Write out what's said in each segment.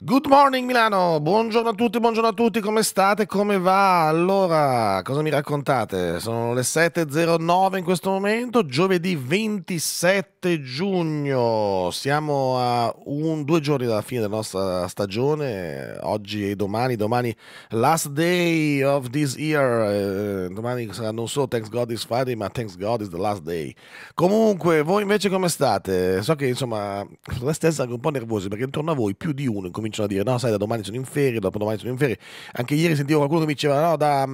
Good morning Milano, buongiorno a tutti, buongiorno a tutti, come state, come va? Allora, cosa mi raccontate? Sono le 7.09 in questo momento, giovedì 27 giugno, siamo a un, due giorni dalla fine della nostra stagione, oggi e domani, domani last day of this year, eh, domani sarà non solo Thanks God is Friday, ma Thanks God is the last day. Comunque, voi invece come state? So che insomma, dovreste essere anche un po' nervosi perché intorno a voi più di uno incomincia cominciano a dire no sai da domani sono in ferie, dopo domani sono in ferie. Anche ieri sentivo qualcuno che mi diceva no da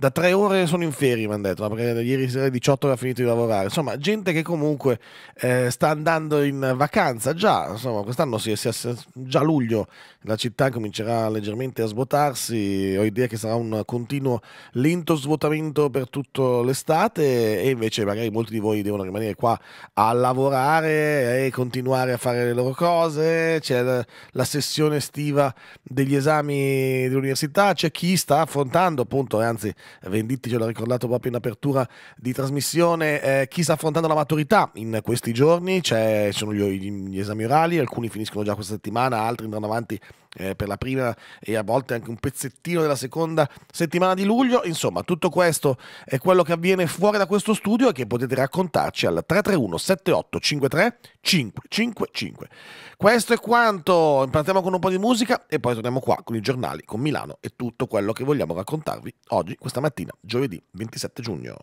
da tre ore sono in ferie, mi hanno detto, perché ieri sera alle 18 aveva finito di lavorare. Insomma, gente che comunque eh, sta andando in vacanza già, insomma, quest'anno si, si, già luglio la città comincerà leggermente a svuotarsi, ho idea che sarà un continuo lento svuotamento per tutto l'estate e invece magari molti di voi devono rimanere qua a lavorare e continuare a fare le loro cose, c'è la, la sessione estiva degli esami dell'università, c'è chi sta affrontando appunto, anzi Venditti ce l'ha ricordato proprio in apertura di trasmissione, eh, chi sta affrontando la maturità in questi giorni, ci sono gli, gli esami orali, alcuni finiscono già questa settimana, altri andranno avanti eh, per la prima e a volte anche un pezzettino della seconda settimana di luglio. Insomma, tutto questo è quello che avviene fuori da questo studio e che potete raccontarci al 331 7853 555. Questo è quanto. Partiamo con un po' di musica e poi torniamo qua con i giornali, con Milano e tutto quello che vogliamo raccontarvi oggi, questa mattina, giovedì 27 giugno.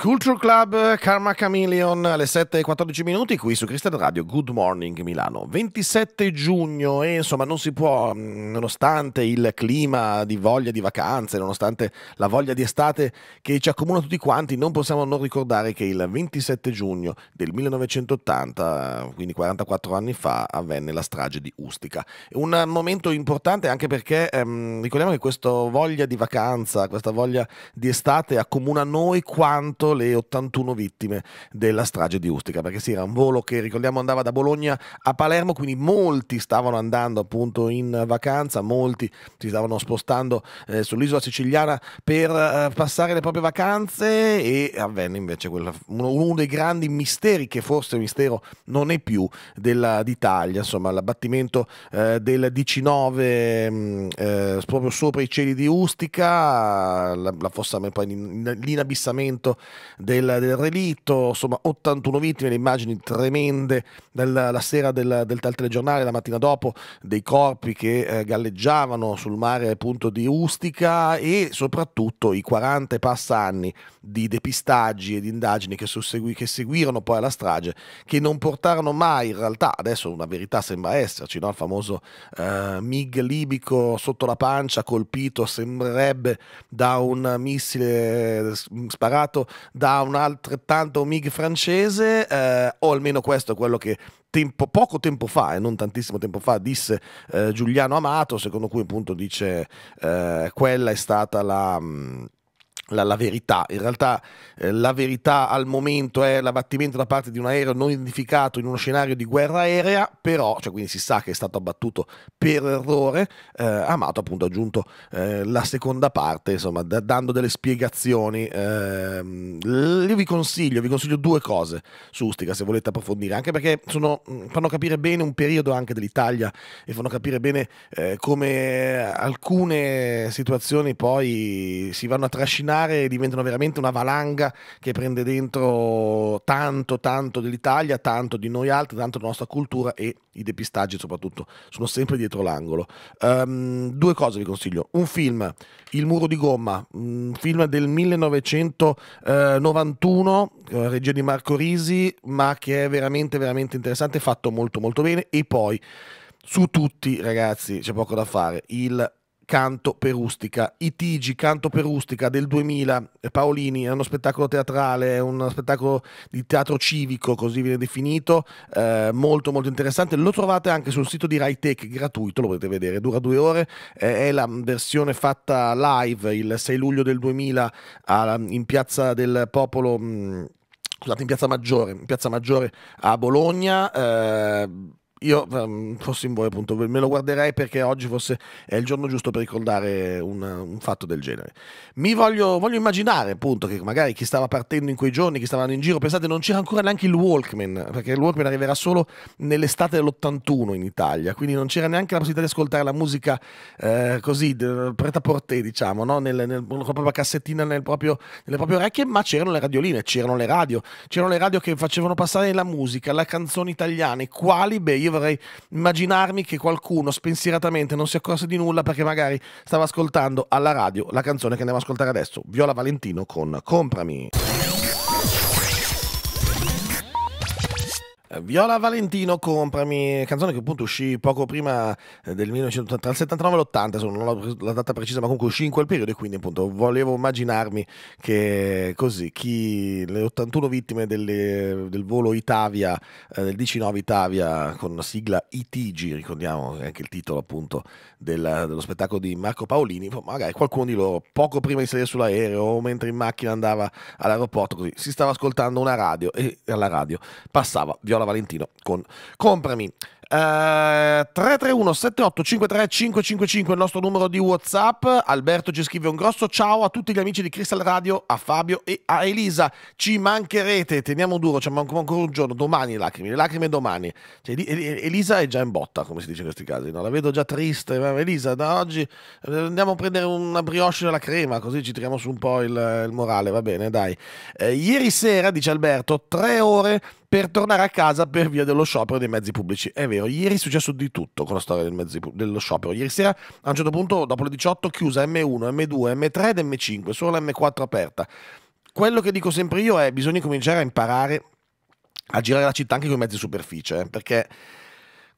Culture Club Karma Chameleon alle 7.14 minuti qui su Crystal Radio Good Morning Milano 27 giugno e insomma non si può mm, nonostante il clima di voglia di vacanze nonostante la voglia di estate che ci accomuna tutti quanti non possiamo non ricordare che il 27 giugno del 1980 quindi 44 anni fa avvenne la strage di Ustica un momento importante anche perché ehm, ricordiamo che questa voglia di vacanza questa voglia di estate accomuna noi quanto contato le 81 vittime della strage di Ustica, perché sì, era un volo che ricordiamo andava da Bologna a Palermo, quindi molti stavano andando appunto in vacanza, molti si stavano spostando eh, sull'isola siciliana per eh, passare le proprie vacanze e avvenne invece quella, uno, uno, dei grandi misteri che forse mistero non è più della, d'Italia, insomma l'abbattimento eh, del 19 mh, mm, eh, proprio sopra i cieli di Ustica, l'affossamento, poi l'inabissamento del, del relitto, insomma 81 vittime, le immagini tremende della, la sera del, del tal telegiornale, la mattina dopo, dei corpi che eh, galleggiavano sul mare appunto di Ustica e soprattutto i 40 e passa anni di depistaggi e di indagini che, sussegui, che seguirono poi alla strage, che non portarono mai in realtà, adesso una verità sembra esserci, no? il famoso eh, MIG libico sotto la pancia colpito sembrerebbe da un missile eh, sparato da un altrettanto MIG francese, eh, o almeno questo è quello che tempo, poco tempo fa, e non tantissimo tempo fa, disse eh, Giuliano Amato, secondo cui appunto dice eh, quella è stata la... Mh, mm, la, la, verità. In realtà eh, la verità al momento è l'abbattimento da parte di un aereo non identificato in uno scenario di guerra aerea, però, cioè, quindi si sa che è stato abbattuto per errore, eh, Amato appunto ha aggiunto eh, la seconda parte, insomma, da, dando delle spiegazioni. Ehm, io vi consiglio, vi consiglio due cose su Ustica se volete approfondire, anche perché sono, mm, fanno capire bene un periodo anche dell'Italia e fanno capire bene eh, come alcune situazioni poi si vanno a trascinare mare diventano veramente una valanga che prende dentro tanto, tanto dell'Italia, tanto di noi altri, tanto della nostra cultura e i depistaggi soprattutto sono sempre dietro l'angolo. Um, due cose vi consiglio. Un film, Il muro di gomma, un film del 1991, eh, regia di Marco Risi, ma che è veramente, veramente interessante, fatto molto, molto bene. E poi su tutti, ragazzi, c'è poco da fare. Il Canto per Ustica. I Tigi, Canto per Ustica del 2000, Paolini, è uno spettacolo teatrale, è uno spettacolo di teatro civico, così viene definito, eh, molto molto interessante. Lo trovate anche sul sito di Rai Tech, gratuito, lo potete vedere, dura due ore, eh, è la versione fatta live il 6 luglio del 2000 a, in Piazza del Popolo. Mh, mm, scusate, in Piazza Maggiore, in Piazza Maggiore a Bologna, eh, io ehm, fossi in voi appunto me lo guarderei perché oggi fosse è il giorno giusto per ricordare un, un fatto del genere mi voglio, voglio, immaginare appunto che magari chi stava partendo in quei giorni chi stavano in giro pensate non c'era ancora neanche il Walkman perché il Walkman arriverà solo nell'estate dell'81 in Italia quindi non c'era neanche la possibilità di ascoltare la musica eh, così preta portée diciamo no? nel, nel, con la propria cassettina nel proprio, nelle proprie orecchie ma c'erano le radioline c'erano le radio c'erano le radio che facevano passare la musica la canzone italiana i quali beh io io vorrei immaginarmi che qualcuno spensieratamente non si accorse di nulla perché magari stava ascoltando alla radio la canzone che andiamo ad ascoltare adesso, Viola Valentino con Comprami. Viola Valentino, comprami, canzone che appunto uscì poco prima eh, del 1979 79 l'80, non ho la data precisa, ma comunque uscì in quel periodo e quindi appunto volevo immaginarmi che così, chi, le 81 vittime delle, del volo Itavia, eh, del 19 Itavia con sigla ITG, ricordiamo anche il titolo appunto del, dello spettacolo di Marco Paolini, magari qualcuno di loro poco prima di salire sull'aereo o mentre in macchina andava all'aeroporto così, si stava ascoltando una radio e alla radio passava Viola Viola Valentino con Comprami. 331 78 53 555 il nostro numero di Whatsapp. Alberto ci scrive un grosso ciao a tutti gli amici di Crystal Radio, a Fabio e a Elisa. Ci mancherete, teniamo duro, ci manco ancora un giorno, domani lacrime, le lacrime domani. Cioè, Elisa è già in botta, come si dice in questi casi, no? la vedo già triste. Elisa, da oggi eh, andiamo a prendere una brioche della crema, così ci tiriamo su un po' il, il morale, va bene, dai. Uh, ieri sera, dice Alberto, tre ore per tornare a casa per via dello sciopero dei mezzi pubblici. È vero sciopero. Ieri è successo di tutto con la storia del mezzo, dello sciopero. Ieri sera, a un certo punto, dopo le 18, chiusa M1, M2, M3 ed M5, solo la M4 aperta. Quello che dico sempre io è che bisogna cominciare a imparare a girare la città anche con i mezzi di superficie, eh, perché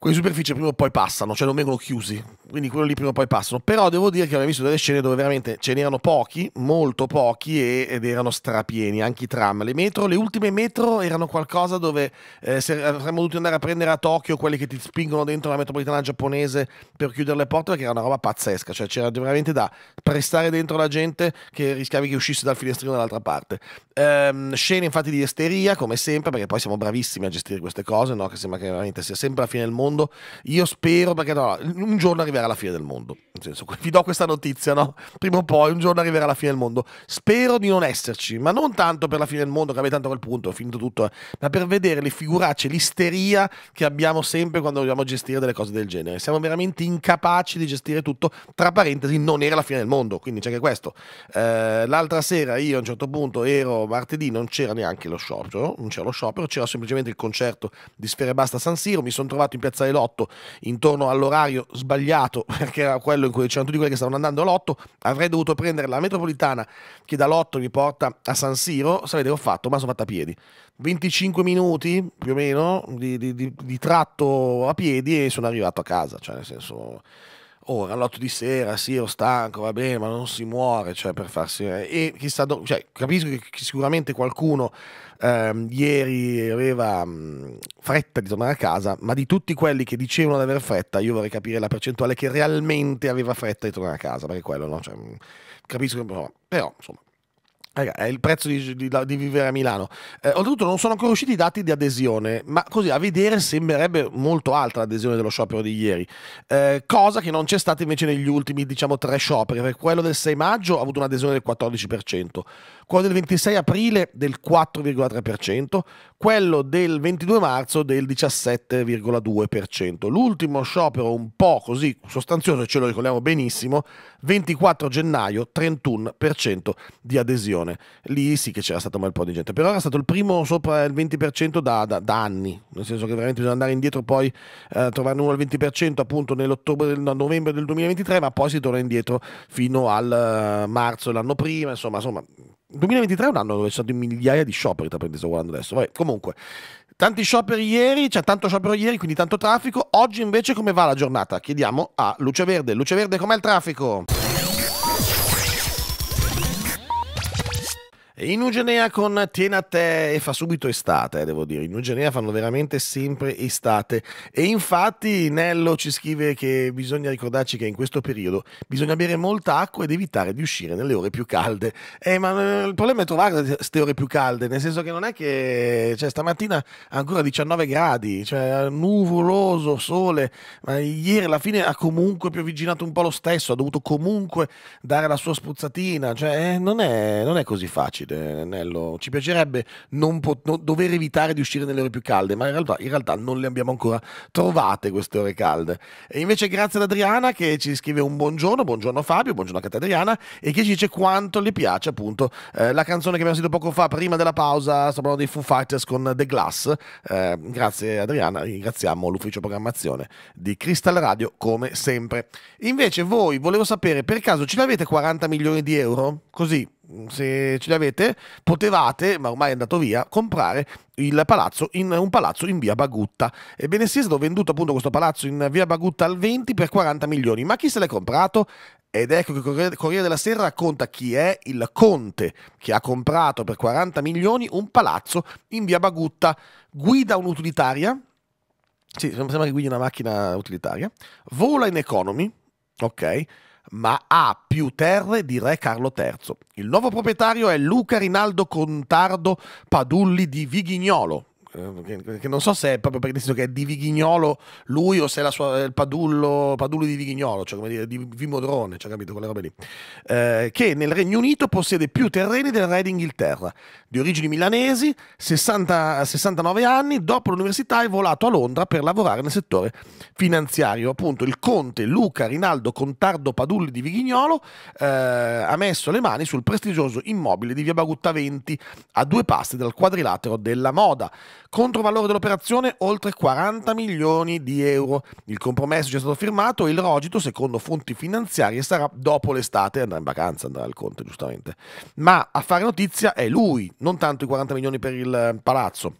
quelle superfici prima o poi passano, cioè non vengono chiusi, quindi quello lì prima o poi passano. Però devo dire che avevo visto delle scene dove veramente ce n'erano pochi, molto pochi, e, ed erano strapieni, anche i tram. Le metro, le ultime metro erano qualcosa dove eh, avremmo dovuto andare a prendere a Tokyo quelli che ti spingono dentro la metropolitana giapponese per chiudere le porte, perché era una roba pazzesca, cioè c'era veramente da prestare dentro la gente che rischiavi che uscisse dal finestrino dall'altra parte. Ehm, scene infatti di esteria, come sempre, perché poi siamo bravissimi a gestire queste cose, no? che sembra che veramente sia sempre la fine del mondo mondo. Io spero, perché no, un giorno arriverà la fine del mondo. Nel senso, vi do questa notizia, no? Prima o poi, un giorno arriverà la fine del mondo. Spero di non esserci, ma non tanto per la fine del mondo, che avete tanto a quel punto, ho finito tutto, eh, ma per vedere le figuracce, l'isteria che abbiamo sempre quando dobbiamo gestire delle cose del genere. Siamo veramente incapaci di gestire tutto. Tra parentesi, non era la fine del mondo, quindi c'è anche questo. Eh, l'altra sera io a un certo punto ero martedì, non c'era neanche lo sciopero, non c'era lo sciopero, c'era semplicemente il concerto di Sfere Basta San Siro, mi sono trovato in piazza piazzale Lotto intorno all'orario sbagliato, perché era quello in cui c'erano tutti quelli che stavano andando a Lotto, avrei dovuto prendere la metropolitana che da Lotto mi porta a San Siro, sapete che ho fatto, ma sono fatto a piedi. 25 minuti più o meno di, di, di, di tratto a piedi e sono arrivato a casa, cioè nel senso ora, all'otto di sera, sì, ero stanco, va bene, ma non si muore, cioè, per farsi... Eh, e chissà, do, cioè, capisco che sicuramente qualcuno ehm, ieri aveva mh, mm, fretta di tornare a casa, ma di tutti quelli che dicevano di aver fretta, io vorrei capire la percentuale che realmente aveva fretta di tornare a casa, perché quello, no? Cioè, mh, mm, capisco che... però insomma è il prezzo di, di, di, vivere a Milano. Eh, oltretutto non sono ancora usciti i dati di adesione, ma così a vedere sembrerebbe molto alta l'adesione dello sciopero di ieri, eh, cosa che non c'è stata invece negli ultimi diciamo tre scioperi, perché quello del 6 maggio ha avuto un'adesione del 14% quello del 26 aprile del 4,3%, quello del 22 marzo del 17,2%. L'ultimo sciopero un po' così sostanzioso, ce lo ricordiamo benissimo, 24 gennaio 31% di adesione. Lì sì che c'era stato un bel po' di gente, però era stato il primo sopra il 20% da, da, da anni, nel senso che veramente bisogna andare indietro poi eh, trovare uno al 20% appunto nell'ottobre del no, novembre del 2023, ma poi si torna indietro fino al eh, marzo dell'anno prima, insomma, insomma 2023 è un anno dove ci sono migliaia di scioperi, tra sto guardando adesso. Vabbè, comunque, tanti scioperi ieri, c'è cioè tanto sciopero ieri, quindi tanto traffico. Oggi invece come va la giornata? Chiediamo a Luce Verde. Luce Verde, com'è il traffico? In Ugenea con Tiena a te e fa subito estate, eh, devo dire. In Ugenea fanno veramente sempre estate. E infatti Nello ci scrive che bisogna ricordarci che in questo periodo bisogna bere molta acqua ed evitare di uscire nelle ore più calde. Eh, ma eh, il problema è trovare queste ore più calde, nel senso che non è che cioè, stamattina ancora 19 gradi, cioè nuvoloso, sole, ma ieri alla fine ha comunque piovigginato un po' lo stesso, ha dovuto comunque dare la sua spruzzatina, cioè eh, non, è, non è così facile capite, Nello? Ci piacerebbe non po- non dover evitare di uscire nelle ore più calde, ma in realtà, in realtà, non le abbiamo ancora trovate queste ore calde. E invece grazie ad Adriana che ci scrive un buongiorno, buongiorno Fabio, buongiorno a te Adriana, e che ci dice quanto le piace appunto eh, la canzone che abbiamo sentito poco fa, prima della pausa, sto parlando dei Foo Fighters con The Glass. Eh, grazie Adriana, ringraziamo l'ufficio programmazione di Crystal Radio come sempre. Invece voi, volevo sapere, per caso ce l'avete 40 milioni di euro? Così, se ce l'avete, potevate, ma ormai è andato via, comprare palazzo in, un palazzo in via Bagutta. Ebbene sì, è stato venduto appunto questo palazzo in via Bagutta al 20 per 40 milioni, ma chi se l'è comprato? Ed ecco che Corriere della Sera racconta chi è il conte che ha comprato per 40 milioni un palazzo in via Bagutta. Guida un'utilitaria, sì, sembra che guidi una macchina utilitaria, vola in economy, ok? ma ha più terre di Re Carlo III. Il nuovo proprietario è Luca Rinaldo Contardo Padulli di Vigignolo, eh, che, non so se è proprio perché che è di Vighignolo lui o se è, sua, il padullo, padullo, di Vighignolo, cioè come dire di Vimodrone, cioè capito quella roba lì, eh, che nel Regno Unito possiede più terreni del re d'Inghilterra, di origini milanesi, 60, 69 anni, dopo l'università è volato a Londra per lavorare nel settore finanziario. Appunto il conte Luca Rinaldo Contardo Padulli di Vighignolo eh, ha messo le mani sul prestigioso immobile di via Bagutta 20 a due passi dal quadrilatero della moda. Controvalore dell'operazione oltre 40 milioni di euro. Il compromesso è già stato firmato e il rogito, secondo fonti finanziarie, sarà dopo l'estate, andrà in vacanza, andrà al Conte giustamente. Ma a fare notizia è lui, non tanto i 40 milioni per il eh, palazzo.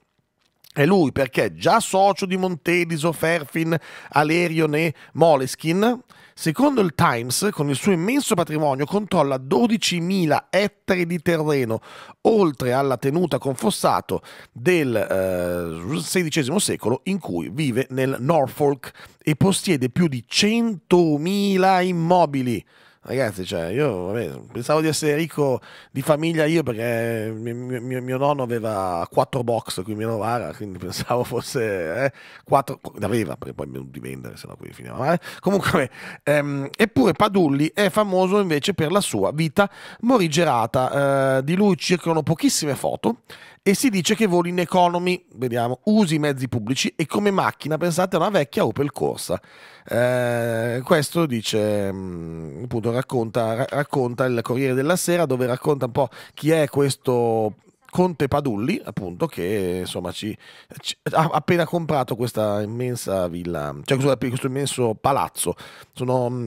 È lui perché già socio di Montediso, Ferfin, Alerion e Moleskin, Secondo il Times, con il suo immenso patrimonio controlla 12.000 ettari di terreno, oltre alla tenuta con fossato del eh, XVI secolo in cui vive nel Norfolk e possiede più di 100.000 immobili. Ragazzi, cioè, io vabbè, pensavo di essere ricco di famiglia io perché eh, mio, mio, mio nonno aveva quattro box qui in Novara, quindi pensavo fosse eh, quattro, aveva perché poi di vendere, sennò qui finiva male. Comunque, ehm, eppure Padulli è famoso invece per la sua vita morigerata, eh, di lui circolano pochissime foto e si dice che voli in economy, vediamo, usi i mezzi pubblici e come macchina pensate a una vecchia Opel Corsa. Eh, questo dice, mm, appunto, racconta, racconta il Corriere della Sera dove racconta un po' chi è questo Conte Padulli, appunto, che insomma ci, ci, ha appena comprato questa immensa villa, cioè questo immenso palazzo. Sono mm,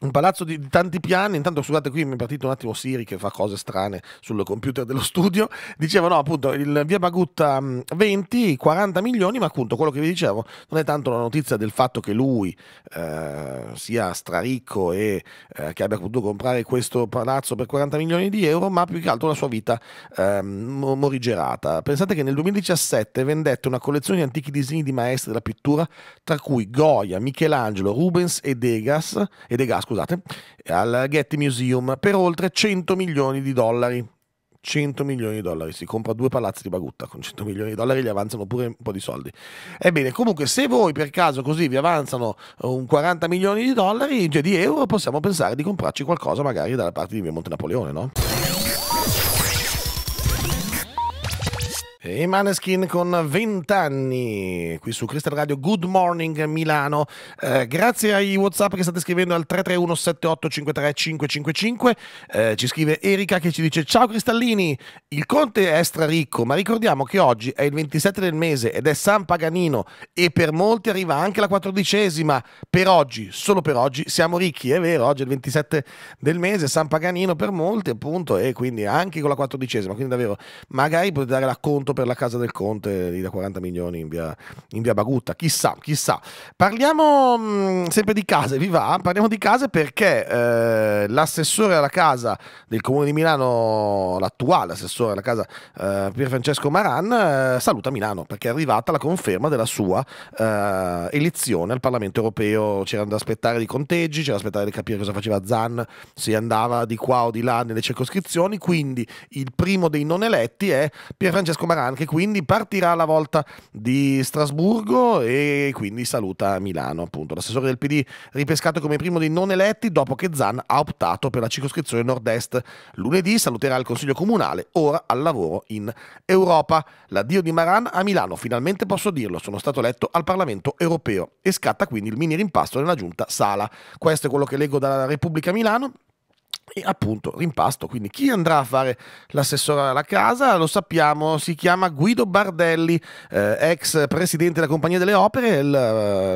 un palazzo di, tanti piani. Intanto, scusate, qui mi è partito un attimo Siri che fa cose strane sul computer dello studio. Dicevo, no, appunto, il via Bagutta 20, mm, 40 milioni, ma appunto quello che vi dicevo non è tanto la notizia del fatto che lui eh, sia straricco e eh, che abbia potuto comprare questo palazzo per 40 milioni di euro, ma più che altro la sua vita eh, morigerata. Pensate che nel 2017 vendette una collezione di antichi disegni di maestri della pittura, tra cui Goya, Michelangelo, Rubens e Degas. E Degas scusate, al Getty Museum per oltre 100 milioni di dollari. 100 milioni di dollari, si compra due palazzi di Bagutta con 100 milioni di dollari, gli avanzano pure un po' di soldi. Ebbene, comunque se voi per caso così vi avanzano un 40 milioni di dollari, cioè di euro, possiamo pensare di comprarci qualcosa magari dalla parte di via Monte Napoleone, no? I Maneskin con 20 anni qui su Crystal Radio Good Morning Milano. Eh, grazie ai WhatsApp che state scrivendo al 331 7853 555. Eh, ci scrive Erika che ci dice: Ciao Cristallini, il conte è straricco, ma ricordiamo che oggi è il 27 del mese ed è San Paganino e per molti arriva anche la quattordicesima. Per oggi, solo per oggi, siamo ricchi, è vero, oggi è il 27 del mese, San Paganino per molti appunto e quindi anche con la quattordicesima. Quindi davvero, magari potete dare la conto per la casa del Conte lì da 40 milioni in via, in via Bagutta. Chissà, chissà. Parliamo mh, mm, sempre di case, vi va? Parliamo di case perché eh, l'assessore alla casa del Comune di Milano, l'attuale assessore alla casa eh, Pier Francesco Maran, eh, saluta Milano perché è arrivata la conferma della sua eh, elezione al Parlamento europeo. C'erano da aspettare di conteggi, c'era da aspettare di capire cosa faceva Zan, se andava di qua o di là nelle circoscrizioni. Quindi il primo dei non eletti è Pier Francesco Maran anche, quindi partirà alla volta di Strasburgo e quindi saluta Milano appunto. L'assessore del PD ripescato come primo dei non eletti dopo che Zan ha optato per la circoscrizione nord-est. Lunedì saluterà il Consiglio Comunale, ora al lavoro in Europa. L'addio di Maran a Milano, finalmente posso dirlo, sono stato eletto al Parlamento europeo e scatta quindi il mini rimpasto nella giunta Sala. Questo è quello che leggo dalla Repubblica Milano. E appunto rimpasto, quindi chi andrà a fare l'assessore alla casa lo sappiamo, si chiama Guido Bardelli, eh, ex presidente della Compagnia delle Opere, eh,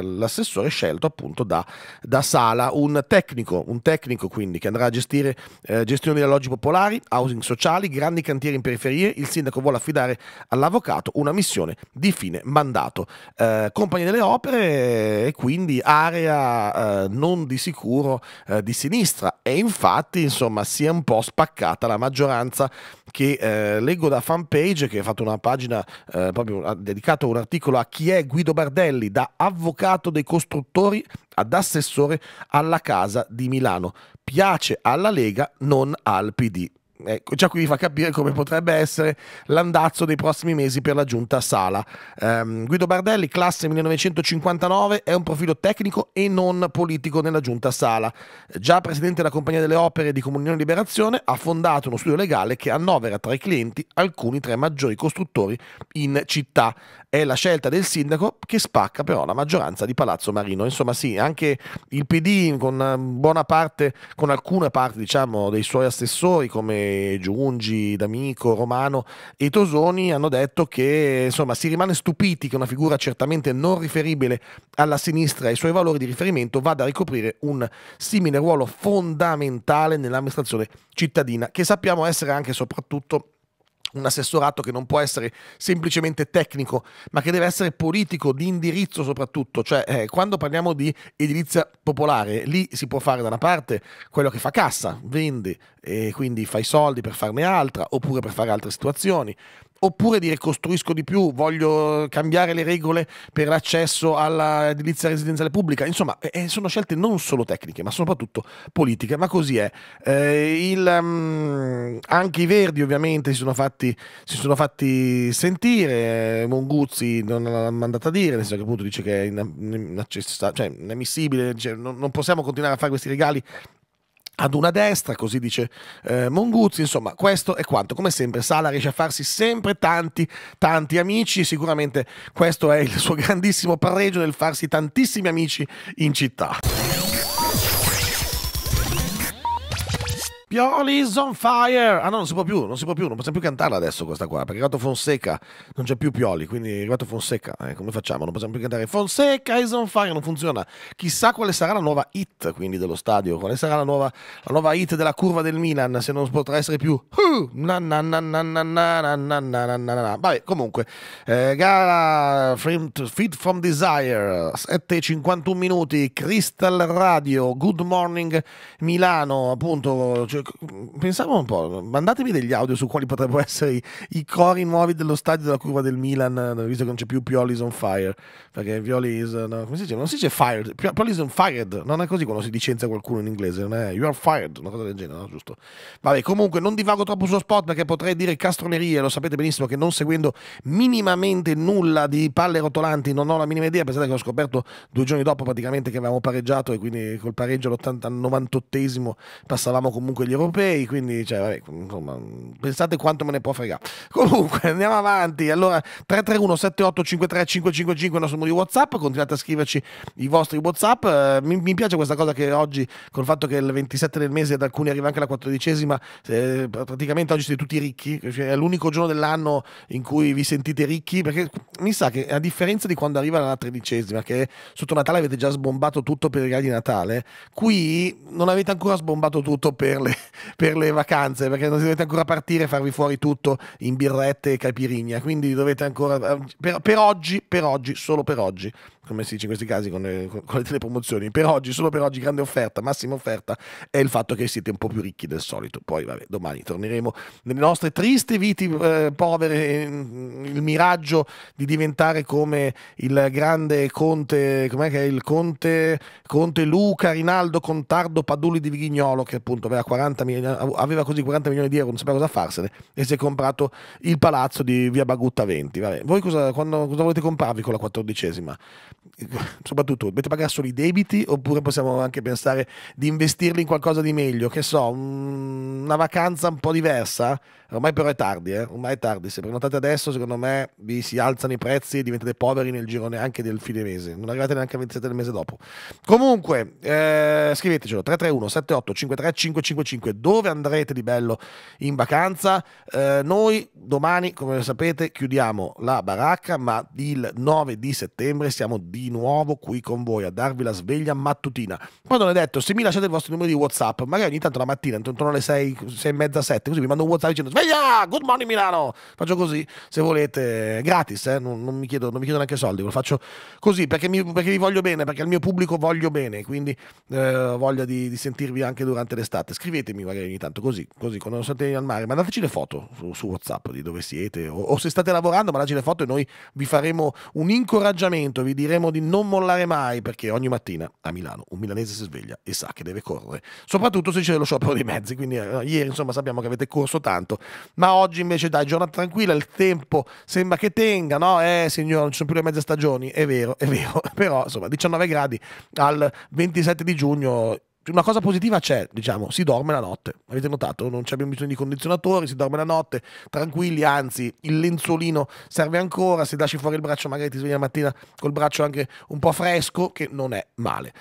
l'assessore scelto appunto da, da Sala, un tecnico, un tecnico, quindi che andrà a gestire eh, gestione di alloggi popolari, housing sociali, grandi cantieri in periferie, il sindaco vuole affidare all'avvocato una missione di fine mandato. Eh, Compagnia delle Opere eh, e quindi area eh, non di sicuro di sinistra e infatti parti insomma si è un po' spaccata la maggioranza che eh, leggo da fanpage che ha fatto una pagina eh, proprio ha dedicato un articolo a chi è Guido Bardelli da avvocato dei costruttori ad assessore alla casa di Milano piace alla Lega non al PD Ecco, già qui vi fa capire come potrebbe essere l'andazzo dei prossimi mesi per la giunta Sala. Um, Guido Bardelli, classe 1959, è un profilo tecnico e non politico nella giunta Sala. Già presidente della Compagnia delle Opere di Comunione e Liberazione, ha fondato uno studio legale che annovera tra i clienti alcuni tra i maggiori costruttori in città è la scelta del sindaco che spacca però la maggioranza di Palazzo Marino. Insomma sì, anche il PD con ehm, buona parte, con alcune parti diciamo dei suoi assessori come Giungi, D'Amico, Romano e Tosoni hanno detto che insomma si rimane stupiti che una figura certamente non riferibile alla sinistra e ai suoi valori di riferimento vada a ricoprire un simile ruolo fondamentale nell'amministrazione cittadina che sappiamo essere anche e soprattutto un assessorato che non può essere semplicemente tecnico, ma che deve essere politico, di indirizzo soprattutto. Cioè, eh, quando parliamo di edilizia popolare, lì si può fare da una parte quello che fa cassa, vendi e quindi fai soldi per farne altra, oppure per fare altre situazioni oppure dire costruisco di più, voglio cambiare le regole per l'accesso all'edilizia residenziale pubblica. Insomma, eh, sono scelte non solo tecniche, ma soprattutto politiche, ma così è. Eh, il, um, anche i Verdi ovviamente si sono fatti, si sono fatti sentire, Monguzzi non l'ha mandata a dire, nel senso che appunto dice che è inammissibile, cioè, non, non possiamo continuare a fare questi regali ad una destra, così dice eh, Monguzzi, insomma questo è quanto, come sempre Sala riesce a farsi sempre tanti, tanti amici, sicuramente questo è il suo grandissimo pareggio nel farsi tantissimi amici in città. Pioli's on fire! Ah no, non si può più, non si può più, non possiamo più cantarla adesso questa qua, perché è arrivato Fonseca, non c'è più Pioli, quindi è arrivato Fonseca, eh, come facciamo? Non possiamo più cantare Fonseca is on fire, non funziona. Chissà quale sarà la nuova hit, quindi, dello stadio, quale sarà la nuova, la nuova hit della curva del Milan, se non potrà essere più... Vabbè, comunque, eh, gara Feed from Desire, 7.51 minuti, Crystal Radio, Good Morning Milano, appunto cioè, pensavo un po', mandatemi degli audio su quali potrebbero essere i, i, cori nuovi dello stadio della curva del Milan, eh, visto che non c'è più Pioli's on fire, perché Pioli's, eh, no, come si dice? Non si dice fired, Pioli's on fired, non è così quando si licenzia qualcuno in inglese, non è you are fired, una cosa del genere, no? giusto? Vabbè, comunque non divago troppo sullo spot perché potrei dire castronerie, lo sapete benissimo che non seguendo minimamente nulla di palle rotolanti non ho la minima idea, pensate che ho scoperto due giorni dopo praticamente che avevamo pareggiato e quindi col pareggio all'80-98esimo passavamo comunque degli europei, quindi cioè, vabbè, insomma, pensate quanto me ne può fregare. Comunque andiamo avanti, allora 331 7853 555 il nostro numero di Whatsapp, continuate a scriverci i vostri Whatsapp, eh, mi, mi, piace questa cosa che oggi col fatto che il 27 del mese ad alcuni arriva anche la quattordicesima, eh, praticamente oggi siete tutti ricchi, cioè è l'unico giorno dell'anno in cui vi sentite ricchi, perché mi sa che a differenza di quando arriva la tredicesima, che sotto Natale avete già sbombato tutto per i regali di Natale, qui non avete ancora sbombato tutto per le per le vacanze perché non dovete ancora partire e farvi fuori tutto in birrette e capirigna quindi dovete ancora per, per oggi per oggi solo per oggi come si dice in questi casi con le, con le telepromozioni, per oggi, solo per oggi, grande offerta, massima offerta, è il fatto che siete un po' più ricchi del solito. Poi, vabbè, domani torneremo nelle nostre tristi viti eh, povere, mm, il miraggio di diventare come il grande conte, com'è che è il conte, conte Luca Rinaldo Contardo Padulli di Vighignolo, che appunto aveva, 40 milioni, aveva così 40 milioni di euro, non sapeva cosa farsene, e si è comprato il palazzo di via Bagutta 20. Vabbè, voi cosa, quando, cosa volete comprarvi con la quattordicesima? soprattutto dovete pagare solo i debiti oppure possiamo anche pensare di investirli in qualcosa di meglio, che so, una vacanza un po' diversa, ormai però è tardi, eh? ormai è tardi, se prenotate adesso secondo me vi si alzano i prezzi e diventate poveri nel giro neanche del fine mese, non arrivate neanche a 27 del mese dopo. Comunque, eh, scrivetecelo 331 78 53 555 dove andrete di bello in vacanza. Eh, noi domani, come sapete, chiudiamo la baracca, ma il 9 di settembre siamo di nuovo qui con voi a darvi la sveglia mattutina. Poi non l'ho detto, se mi lasciate il vostro numero di WhatsApp, magari ogni tanto la mattina, intorno alle 6, 6 e mezza, 7, così vi mando un WhatsApp dicendo sveglia, good morning Milano. Faccio così, se volete, gratis, eh? non, non, mi chiedo, non, mi chiedo, neanche soldi, lo faccio così perché, mi, perché, vi voglio bene, perché al mio pubblico voglio bene, quindi eh, voglia di, di, sentirvi anche durante l'estate. Scrivetemi magari ogni tanto, così, così, quando siete al mare, mandateci le foto su, su WhatsApp di dove siete o, o se state lavorando, mandateci le foto e noi vi faremo un incoraggiamento, vi diremo cercheremo di non mollare mai perché ogni mattina a Milano un milanese si sveglia e sa che deve correre, soprattutto se c'è lo sciopero dei mezzi, quindi eh, ieri insomma sappiamo che avete corso tanto, ma oggi invece dai giornata tranquilla, il tempo sembra che tenga, no? Eh signore, non ci sono più le mezze stagioni, è vero, è vero, però insomma 19 gradi al 27 di giugno una cosa positiva c'è, diciamo, si dorme la notte. Avete notato? Non abbiamo bisogno di condizionatori, si dorme la notte, tranquilli, anzi, il lenzuolino serve ancora, se lasci fuori il braccio magari ti svegli la mattina col braccio anche un po' fresco, che non è male.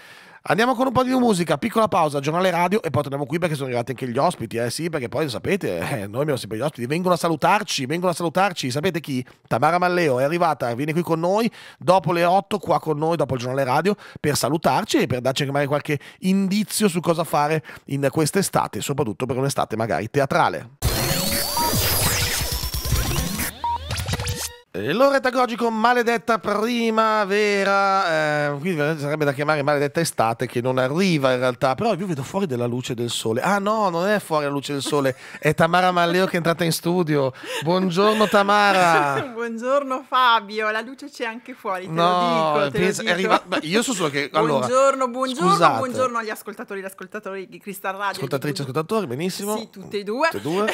Andiamo con un po' di musica, piccola pausa, giornale radio e poi torniamo qui perché sono arrivati anche gli ospiti, eh sì, perché poi sapete, eh, eh, noi abbiamo sempre gli ospiti, vengono a salutarci, vengono a salutarci, sapete chi? Tamara Malleo è arrivata, viene qui con noi dopo le 8, qua con noi, dopo il giornale radio, per salutarci e per darci magari qualche indizio su cosa fare in quest'estate, soprattutto per un'estate magari teatrale. L'ora Gorgi maledetta primavera, eh, qui sarebbe da chiamare maledetta estate che non arriva in realtà, però io vedo fuori della luce del sole. Ah no, non è fuori la luce del sole, è Tamara Malleo che è entrata in studio. Buongiorno Tamara. Buongiorno Fabio, la luce c'è anche fuori, te no, lo dico. Te pensa, lo dico. Arriva... io so solo che... Allora, buongiorno, buongiorno, scusate. buongiorno agli ascoltatori e ascoltatori di Crystal Radio. Ascoltatrici e ascoltatori, benissimo. Sì, tutte e due. Tutte e due.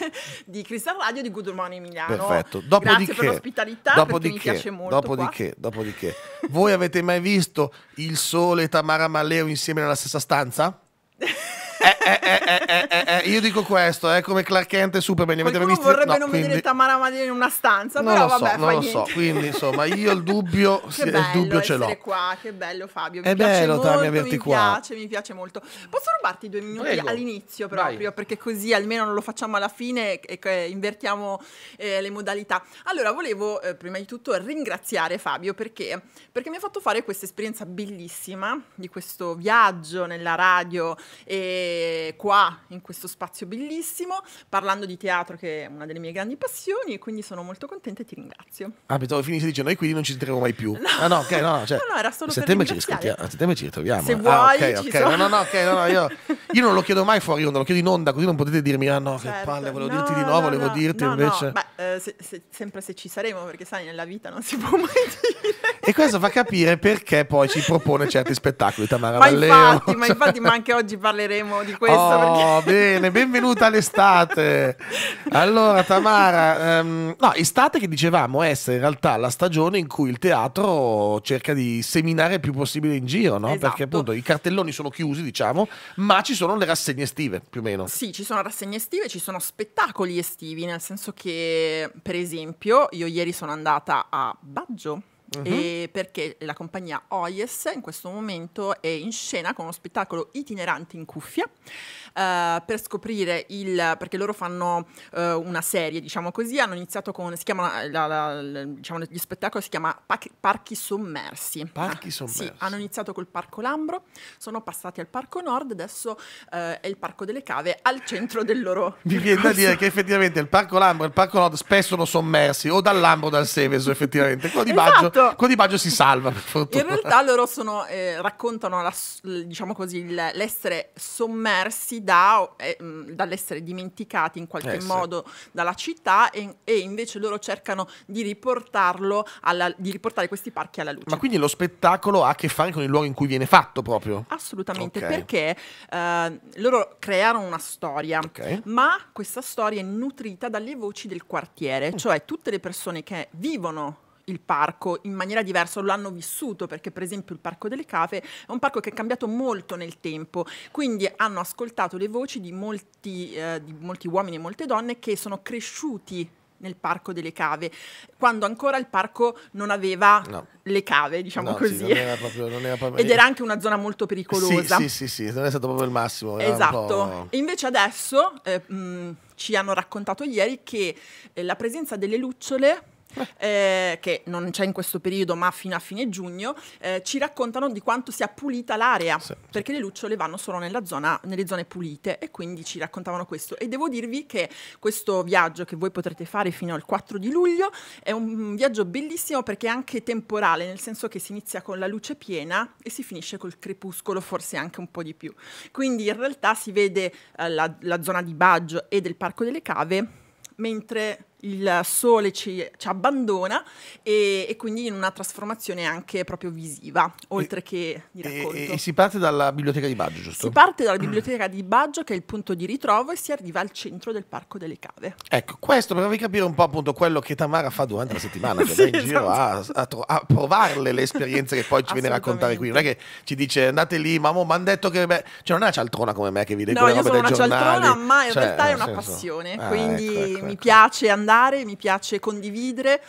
di Crystal Radio di Good Morning Emiliano. Perfetto. Dopodiché ospitalità dopodiché, perché mi piace molto. Dopodiché, dopodiché, voi avete mai visto il sole e Tamara Maleo insieme nella stessa stanza? Eh eh, eh, eh, eh, io dico questo, è come Clark Kent e Superman. Li avete visto? vorrebbe no, non quindi... vedere Tamara Madina in una stanza, non però lo vabbè, so, non lo niente. so. Quindi insomma, io il dubbio, sì, il dubbio ce l'ho. qua, che bello Fabio. Mi è bello Tami averti qua. Mi piace, mi piace molto. Posso rubarti due minuti Prego. all'inizio proprio, Vai. perché così almeno non lo facciamo alla fine e, invertiamo eh, le modalità. Allora, volevo prima di tutto ringraziare Fabio perché? perché mi ha fatto fare questa esperienza bellissima di questo viaggio nella radio e anche qua in questo spazio bellissimo, parlando di teatro che è una delle mie grandi passioni e quindi sono molto contenta e ti ringrazio. Ah, pensavo finisse dicendo noi quindi non ci sentiremo mai più. No, ah, no, ok, no, cioè, no, no era solo a settembre ci a settembre ah, ci ritroviamo. Se vuoi, ah, ok, ok. No, no, no, ok, no, no, io, io non lo chiedo mai fuori onda, lo chiedo in onda, così non potete dirmi ah no, certo. che palle, volevo no, dirti di no, volevo dirti invece. Beh, eh, se, se, sempre se ci saremo, perché sai, nella vita non si può mai dire. E questo fa capire perché poi ci propone certi spettacoli Tamara ma Valleo. Infatti, ma infatti, ma anche oggi parleremo di questo. Oh, perché... bene, benvenuta all'estate. Allora, Tamara, um, no, estate che dicevamo essere in realtà la stagione in cui il teatro cerca di seminare il più possibile in giro, no? Esatto. Perché appunto i cartelloni sono chiusi, diciamo, ma ci sono le rassegne estive, più o meno. Sì, ci sono rassegne estive, ci sono spettacoli estivi, nel senso che, per esempio, io ieri sono andata a Baggio Uh-huh. perché la compagnia OIES in questo momento è in scena con uno spettacolo itinerante in cuffia eh, per scoprire il... perché loro fanno uh, una serie, diciamo così, hanno iniziato con... si chiama... La, la, la, diciamo, gli spettacoli si chiama Parchi Sommersi. Parchi ah, Sommersi. Sì, hanno iniziato col Parco Lambro, sono passati al Parco Nord, adesso uh, è il Parco delle Cave al centro del loro... Mi viene da dire che effettivamente il Parco Lambro e il Parco Nord spesso sono sommersi o dal Lambro o dal Seveso effettivamente. Quello di, Baggio, esatto. quello di Baggio si salva per fortuna. In realtà loro sono, eh, raccontano la, diciamo così, l'essere sommersi da, eh, dall'essere dimenticati in qualche eh, modo sì. dalla città e, e, invece loro cercano di riportarlo alla, di riportare questi parchi alla luce. Ma quindi lo spettacolo ha a che fare con il luogo in cui viene fatto proprio? Assolutamente, okay. perché eh, loro crearono una storia, okay. ma questa storia è nutrita dalle voci del quartiere, mm. cioè tutte le persone che vivono il parco in maniera diversa, lo hanno vissuto perché per esempio il Parco delle Cave è un parco che è cambiato molto nel tempo, quindi hanno ascoltato le voci di molti, eh, di molti uomini e molte donne che sono cresciuti nel parco delle cave, quando ancora il parco non aveva no. le cave, diciamo no, così. Sì, era proprio, era Ed era anche una zona molto pericolosa. Sì, sì, sì, sì non è stato proprio il massimo. Esatto. E invece adesso eh, mh, ci hanno raccontato ieri che eh, la presenza delle lucciole eh, che non c'è in questo periodo ma fino a fine giugno, eh, ci raccontano di quanto sia pulita l'area, sì, perché le lucciole vanno solo zona, nelle zone pulite e quindi ci raccontavano questo. E devo dirvi che questo viaggio che voi potrete fare fino al 4 di luglio è un viaggio bellissimo perché è anche temporale, nel senso che si inizia con la luce piena e si finisce col crepuscolo, forse anche un po' di più. Quindi in realtà si vede eh, la, la zona di Baggio e del Parco delle Cave, mentre il sole ci, ci abbandona e, e, quindi in una trasformazione anche proprio visiva, oltre e, che di racconto. E, e, si parte dalla biblioteca di Baggio, giusto? Si parte dalla biblioteca di Baggio che è il punto di ritrovo e si arriva al centro del Parco delle Cave. Ecco, questo per farvi capire un po' appunto quello che Tamara fa durante la settimana, che sì, va in giro a, esatto. a, a, provarle le esperienze che poi ci viene a raccontare qui. Non è che ci dice andate lì, ma mi hanno detto che... Beh, cioè non è una cialtrona come me che vi dico no, le robe dei giornali. No, io sono una cialtrona, ma in cioè, realtà è una senso. passione, ah, quindi ecco, ecco, mi ecco. piace andare parlare, mi piace condividere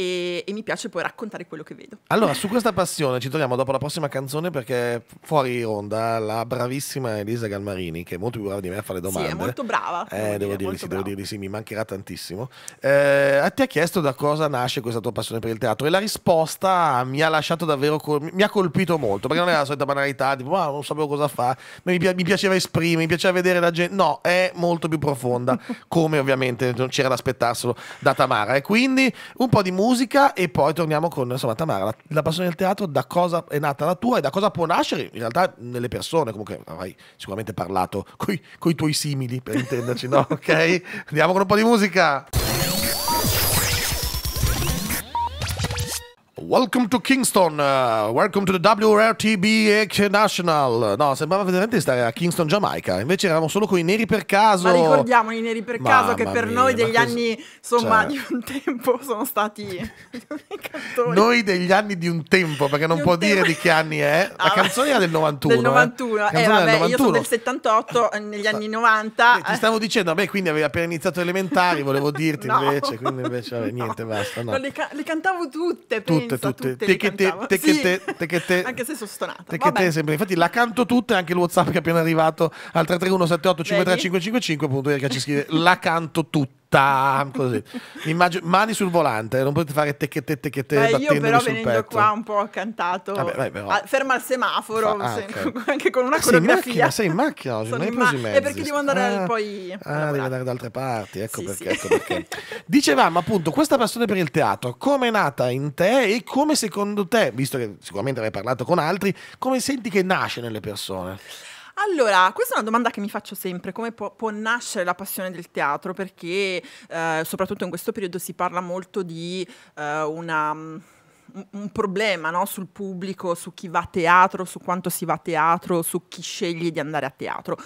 e, e mi piace poi raccontare quello che vedo. Allora, su questa passione ci troviamo dopo la prossima canzone perché fuori onda la bravissima Elisa Galmarini, che è molto più brava di me a fare domande. Sì, è molto brava. Eh, devo, dire, sì, devo, dire, di sì, mi mancherà tantissimo. Eh, ti ha chiesto da cosa nasce questa tua passione per il teatro e la risposta mi ha lasciato davvero, col- mi ha colpito molto perché non era la solita banalità, tipo ah, non sapevo cosa fare, mi, pi- mi piaceva esprimere, mi piaceva vedere la gente, no, è molto più profonda, come ovviamente non c'era da aspettarselo da Tamara. E quindi un po' di musica musica e poi torniamo con insomma, Tamara. La, la, passione del teatro, da cosa è nata la tua e da cosa può nascere in realtà nelle persone? Comunque avrai sicuramente parlato con i tuoi simili per intenderci, no? Ok? Andiamo con un po' di musica. Welcome to Kingston, uh, welcome to the WRTB National. No, sembrava veramente di stare a Kingston, Giamaica. Invece eravamo solo con i neri per caso. Ma ricordiamo i neri per Mamma caso che per mia, noi degli anni, insomma, cioè... di un tempo sono stati Noi degli anni di un tempo, perché non può tempo. dire di che anni è. La ah, canzone era del 91. Del 91. Eh. Eh, vabbè, 91. io sono del 78, eh, negli anni 90. Eh, ti stavo dicendo, beh, quindi avevi appena iniziato elementari, volevo dirti no. invece, quindi invece vabbè, niente, no. basta. No. Le, ca le, cantavo tutte, tutte tutte, tutte. Te che te, Anche se sono stonata. Te te sempre. Infatti la canto tutte, anche il WhatsApp che è appena arrivato al 331 78 53 555 appunto Erika ci scrive la canto tutte tam, così. Immagino, mani sul volante, non potete fare tecchette tecchette Beh, io però venendo petto. qua un po' accantato, Vabbè, vai, però. A, ferma al semaforo, Fa, ah, okay. anche con una ah, coreografia. Sei in macchina, sei in macchina oggi, non hai preso eh, ma- È perché devo andare ah, poi... Ah, devi andare da altre parti, ecco, sì, perché, sì. ecco perché. Dicevamo appunto, questa passione per il teatro, come è nata in te e come secondo te, visto che sicuramente avrai parlato con altri, come senti che nasce nelle persone? Allora, questa è una domanda che mi faccio sempre, come può, può nascere la passione del teatro? Perché eh, soprattutto in questo periodo si parla molto di eh, una mm, un problema no? sul pubblico, su chi va a teatro, su quanto si va a teatro, su chi sceglie di andare a teatro.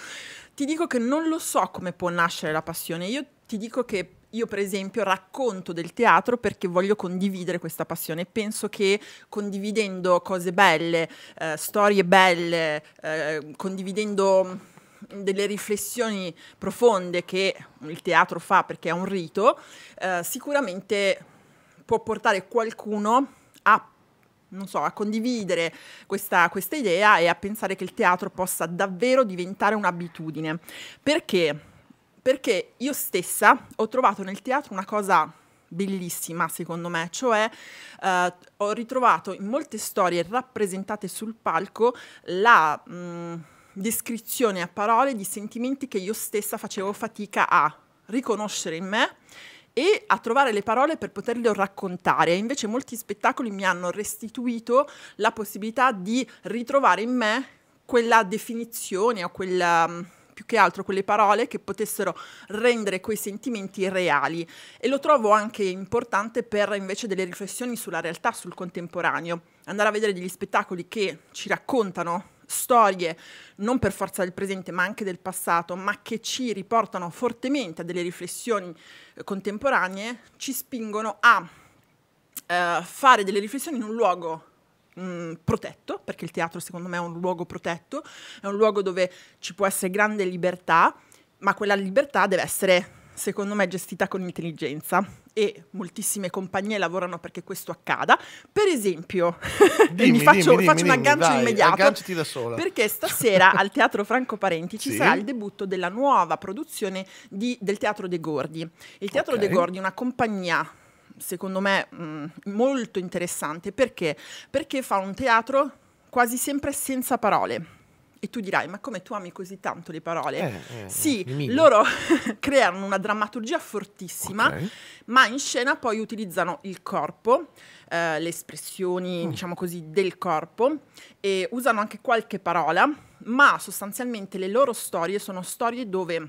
Ti dico che non lo so come può nascere la passione, io ti dico che io per esempio racconto del teatro perché voglio condividere questa passione. Penso che condividendo cose belle, eh, storie belle, eh, condividendo mm, delle riflessioni profonde che il teatro fa perché è un rito, eh, sicuramente può portare qualcuno a non so, a condividere questa, questa idea e a pensare che il teatro possa davvero diventare un'abitudine. Perché? perché io stessa ho trovato nel teatro una cosa bellissima secondo me, cioè eh, ho ritrovato in molte storie rappresentate sul palco la mh, mm, descrizione a parole di sentimenti che io stessa facevo fatica a riconoscere in me e a trovare le parole per poterle raccontare. Invece molti spettacoli mi hanno restituito la possibilità di ritrovare in me quella definizione o quella mm, più che altro quelle parole che potessero rendere quei sentimenti reali e lo trovo anche importante per invece delle riflessioni sulla realtà, sul contemporaneo, andare a vedere degli spettacoli che ci raccontano storie, non per forza del presente ma anche del passato, ma che ci riportano fortemente a delle riflessioni eh, contemporanee, ci spingono a eh, fare delle riflessioni in un luogo Mm, protetto, perché il teatro secondo me è un luogo protetto, è un luogo dove ci può essere grande libertà, ma quella libertà deve essere secondo me gestita con intelligenza e moltissime compagnie lavorano perché questo accada. Per esempio, dimmi, faccio, dimmi, faccio dimmi, un aggancio dai, immediato da sola. perché stasera al Teatro Franco Parenti ci sì? sarà il debutto della nuova produzione di, del Teatro De Gordi. Il Teatro okay. De Gordi è una compagnia secondo me mh, mm, molto interessante. Perché? Perché fa un teatro quasi sempre senza parole. E tu dirai, ma come tu ami così tanto le parole? Eh, eh, eh sì, eh, loro creano una drammaturgia fortissima, okay. ma in scena poi utilizzano il corpo, eh, le espressioni, mm. diciamo così, del corpo e usano anche qualche parola, ma sostanzialmente le loro storie sono storie dove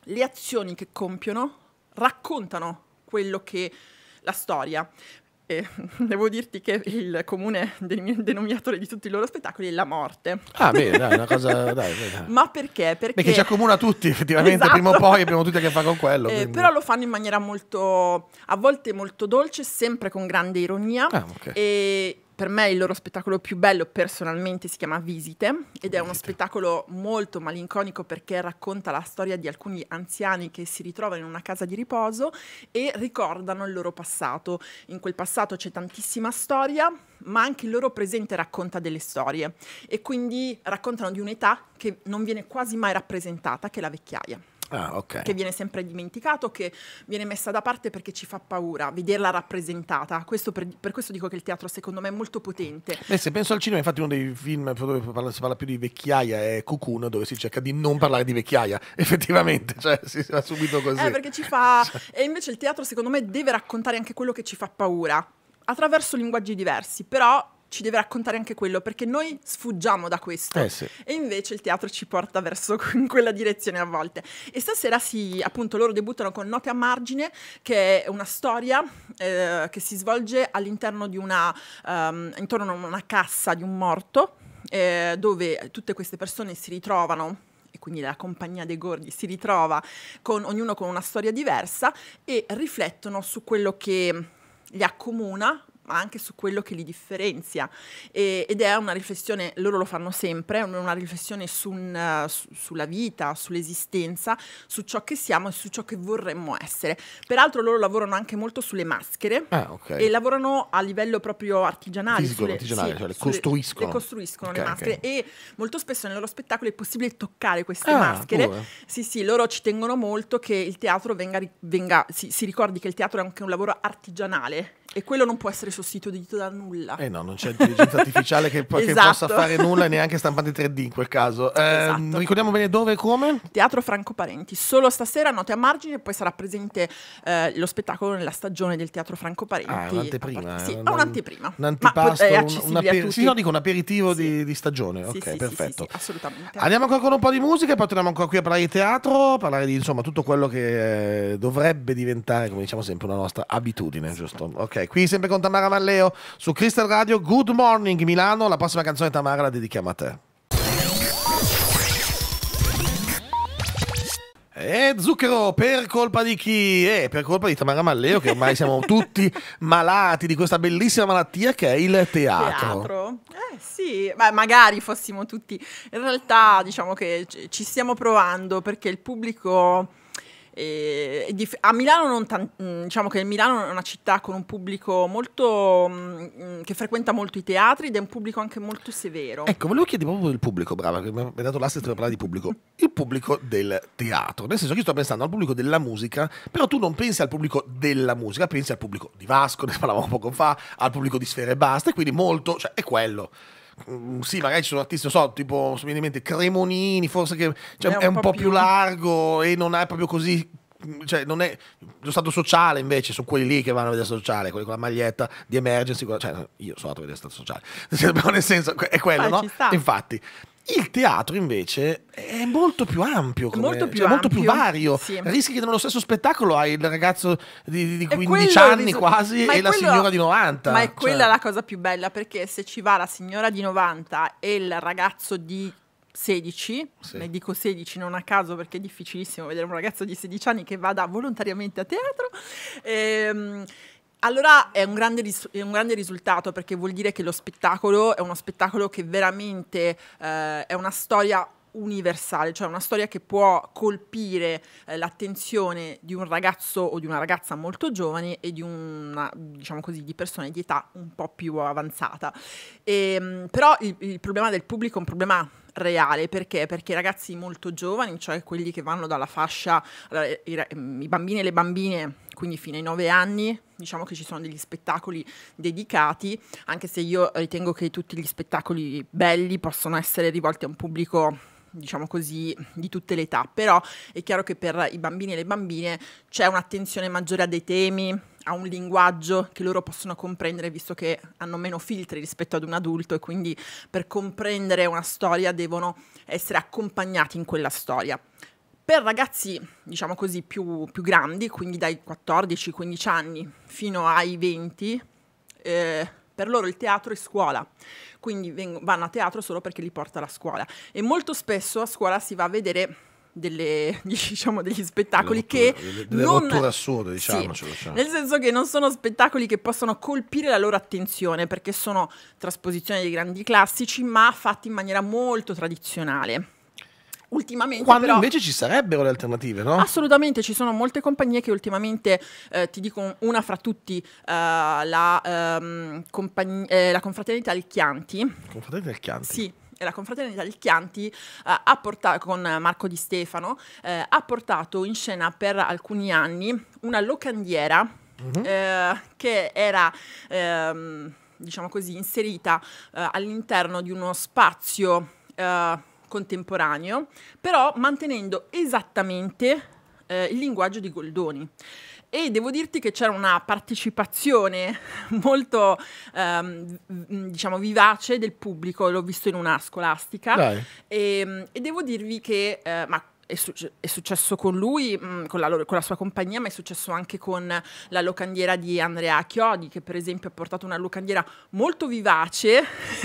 le azioni che compiono raccontano quello che la storia. E devo dirti che il comune denominatore di tutti i loro spettacoli è la morte. Ah, bene, dai, una cosa. dai, dai. Ma perché? Perché Beh, ci accomuna tutti, effettivamente, esatto. prima o poi abbiamo tutti a che fare con quello. Eh, però lo fanno in maniera molto, a volte molto dolce, sempre con grande ironia. Ah, okay. E per me il loro spettacolo più bello personalmente si chiama Visite ed è uno spettacolo molto malinconico perché racconta la storia di alcuni anziani che si ritrovano in una casa di riposo e ricordano il loro passato. In quel passato c'è tantissima storia, ma anche il loro presente racconta delle storie e quindi raccontano di un'età che non viene quasi mai rappresentata, che è la vecchiaia. Ah, okay. Che viene sempre dimenticato, che viene messa da parte perché ci fa paura vederla rappresentata. Questo per, per, questo dico che il teatro, secondo me, è molto potente. Beh, se penso al cinema, infatti, uno dei film dove si parla più di vecchiaia è Cocoon, dove si cerca di non parlare di vecchiaia, effettivamente, cioè si fa subito così. Eh, perché ci fa. E invece il teatro, secondo me, deve raccontare anche quello che ci fa paura attraverso linguaggi diversi, però ci deve raccontare anche quello, perché noi sfuggiamo da questo. Eh sì. E invece il teatro ci porta verso in quella direzione a volte. E stasera si, appunto, loro debuttano con Note a margine, che è una storia eh, che si svolge all'interno di una, um, intorno a una cassa di un morto, eh, dove tutte queste persone si ritrovano e quindi la compagnia dei gordi si ritrova con ognuno con una storia diversa e riflettono su quello che li accomuna ma anche su quello che li differenzia. E, ed è una riflessione, loro lo fanno sempre, è una riflessione su un, su, sulla vita, sull'esistenza, su ciò che siamo e su ciò che vorremmo essere. Peraltro loro lavorano anche molto sulle maschere ah, okay. e lavorano a livello proprio artigianale. Fisico, sulle, artigianale, sì, cioè le costruiscono. Le costruiscono okay, le maschere okay. e molto spesso nei loro spettacoli è possibile toccare queste ah, maschere. Pure. Sì, sì, loro ci tengono molto che il teatro venga, venga si, si ricordi che il teatro è anche un lavoro artigianale e quello non può essere sostituito da nulla. Eh no, non c'è intelligenza artificiale che, esatto. che, possa fare nulla e neanche stampante 3D in quel caso. Eh, esatto. Ehm, ricordiamo bene dove e come? Teatro Franco Parenti. Solo stasera, note a margine, poi sarà presente eh, lo spettacolo nella stagione del Teatro Franco Parenti. Ah, un'anteprima. Eh, sì, un, un'anteprima. Un antipasto, Ma, eh, un, un, aper- sì, no, dico, un aperitivo sì. di, di, stagione. Sì, ok, perfetto. assolutamente. Andiamo ancora con un po' di musica e poi torniamo ancora qui a parlare di teatro, parlare di insomma tutto quello che eh, dovrebbe diventare, come diciamo sempre, una nostra abitudine, giusto? Ok, Qui sempre con Tamara Malleo su Crystal Radio. Good Morning Milano. La prossima canzone Tamara la dedichiamo a te. E eh, zucchero per colpa di chi? Eh, per colpa di Tamara Malleo, che ormai siamo tutti malati di questa bellissima malattia che è il teatro. teatro. Eh sì, Beh, magari fossimo tutti. In realtà diciamo che ci stiamo provando perché il pubblico e, eh, a Milano non tanto, mm, diciamo che Milano è una città con un pubblico molto mh, mm, che frequenta molto i teatri ed è un pubblico anche molto severo. Ecco, volevo chiedere proprio il pubblico, brava, mi hai dato l'assist per parlare di pubblico. Il pubblico del teatro, nel senso che io sto pensando al pubblico della musica, però tu non pensi al pubblico della musica, pensi al pubblico di Vasco, ne parlavamo poco fa, al pubblico di Sfere e Basta, e quindi molto, cioè è quello. Mm, sì, magari ci sono artisti, non so, tipo, mi viene in mente Cremonini, forse che cioè, è, un è, un po', po più, più largo e non è proprio così cioè non è lo stato sociale invece sono quelli lì che vanno a vedere sociale quelli con la maglietta di emergency cioè io sono andato a vedere stato sociale nel senso è quello ah, no? infatti il teatro invece è molto più ampio, come, molto, più cioè, ampio, molto più vario. Sì. Rischi che nello stesso spettacolo hai il ragazzo di, di 15 anni riso- quasi e la signora di 90. Ma è quella cioè. la cosa più bella perché se ci va la signora di 90 e il ragazzo di 16, sì. ne dico 16 non a caso perché è difficilissimo vedere un ragazzo di 16 anni che vada volontariamente a teatro. Ehm, allora è un, grande, ris- è un grande risultato perché vuol dire che lo spettacolo è uno spettacolo che veramente eh, è una storia universale, cioè una storia che può colpire eh, l'attenzione di un ragazzo o di una ragazza molto giovane e di una, diciamo così, di persone di età un po' più avanzata. E, ehm, però il, il problema del pubblico è un problema reale perché? Perché i ragazzi molto giovani, cioè quelli che vanno dalla fascia, i, mm, i bambini e le bambine, quindi fino ai 9 anni, diciamo che ci sono degli spettacoli dedicati, anche se io ritengo che tutti gli spettacoli belli possono essere rivolti a un pubblico diciamo così, di tutte le età, però è chiaro che per i bambini e le bambine c'è un'attenzione maggiore a dei temi, a un linguaggio che loro possono comprendere visto che hanno meno filtri rispetto ad un adulto e quindi per comprendere una storia devono essere accompagnati in quella storia. Per ragazzi, diciamo così, più, più grandi, quindi dai 14-15 anni fino ai 20, eh, per loro il teatro è scuola, quindi vanno a teatro solo perché li porta la scuola. E molto spesso a scuola si va a vedere delle, diciamo, degli spettacoli rottura, che delle, delle non... rotture assurde, diciamo, sì, cioè. nel senso che non sono spettacoli che possono colpire la loro attenzione perché sono trasposizioni dei grandi classici, ma fatti in maniera molto tradizionale. Ultimamente Quando però, invece ci sarebbero le alternative, no? Assolutamente, ci sono molte compagnie che ultimamente, eh, ti dico una fra tutti, eh, la, ehm, compagn- eh, la Confraternita del Chianti. Confraternita del Chianti? Sì e la confraternita di Chianti eh, portato, con Marco Di Stefano eh, ha portato in scena per alcuni anni una locandiera mm-hmm. eh, che era... Ehm, diciamo così, inserita eh, all'interno di uno spazio eh, contemporaneo, però mantenendo esattamente eh, il linguaggio di Goldoni e devo dirti che c'era una partecipazione molto ehm, diciamo vivace del pubblico, l'ho visto in una scolastica e, ehm, e, devo dirvi che eh, ma è, suc- è, successo con lui, mh, mm, con, la loro, con, la sua compagnia, ma è successo anche con la locandiera di Andrea Chiodi, che per esempio ha portato una locandiera molto vivace.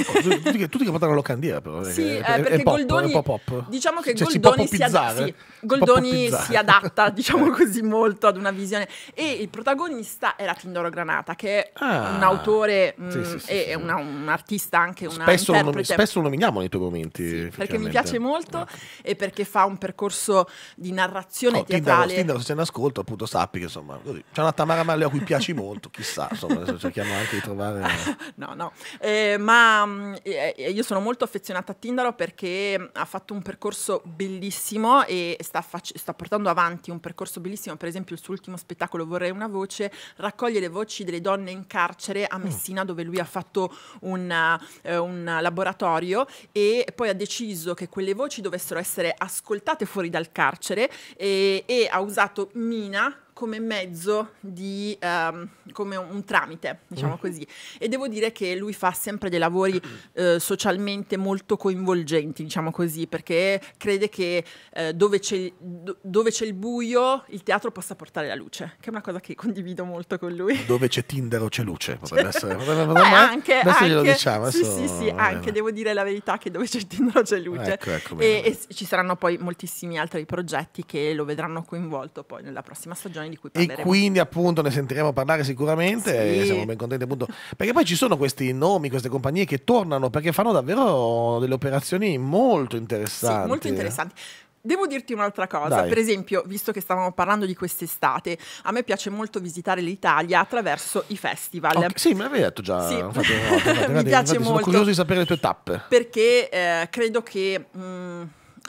Oh, tutti, che, portano la locandiera, però. Eh, sì, eh, perché è, è pop, Goldoni, pop, pop. diciamo che cioè, Goldoni, si, ad- sì, Goldoni si, si adatta, diciamo così, molto ad una visione. E il protagonista era Tindoro Granata, che è ah, un autore, mm, e sì, sì, è una, un artista anche, spesso interprete. Lo nom- spesso lo nominiamo nei tuoi momenti. perché mi piace molto no. e perché fa un percorso percorso di narrazione no, teatrale. Tindaro, se sei in ascolto, appunto, sappi che insomma, così. c'è una Tamara Malle a cui piaci molto, chissà, insomma, adesso cerchiamo anche di trovare... no, no, eh, ma eh, eh, io sono molto affezionata a Tindaro perché ha fatto un percorso bellissimo e sta, fac- sta portando avanti un percorso bellissimo, per esempio il suo ultimo spettacolo Vorrei una voce, raccoglie le voci delle donne in carcere a mm. Messina mm. dove lui ha fatto una, eh, un laboratorio e poi ha deciso che quelle voci dovessero essere ascoltate fuori fuori dal carcere e, eh, e ha usato Mina come mezzo di, um, come un tramite, diciamo mm. così. E devo dire che lui fa sempre dei lavori eh, socialmente molto coinvolgenti, diciamo così, perché crede che eh, dove, c'è, do, il buio il teatro possa portare la luce, che è una cosa che condivido molto con lui. Dove c'è Tinder o c'è luce, potrebbe essere. Potrebbe, potrebbe, eh, anche, adesso anche, diciamo. Adesso, sì, sì, sì, anche devo dire la verità che dove c'è Tinder o c'è luce. Ecco, ecco, e, e ci saranno poi moltissimi altri progetti che lo vedranno coinvolto poi nella prossima stagione di cui parleremo. E quindi appunto ne sentiremo parlare sicuramente sì. siamo ben contenti appunto. Perché poi ci sono questi nomi, queste compagnie che tornano perché fanno davvero delle operazioni molto interessanti. Sì, molto interessanti. Devo dirti un'altra cosa, Dai. per esempio, visto che stavamo parlando di quest'estate, a me piace molto visitare l'Italia attraverso i festival. Okay, sì, me l'avevi detto già. Sì. Infatti, no, infatti, mi piace infatti, molto. Sono curioso di sapere le tue tappe. Perché eh, credo che... Mh, mm,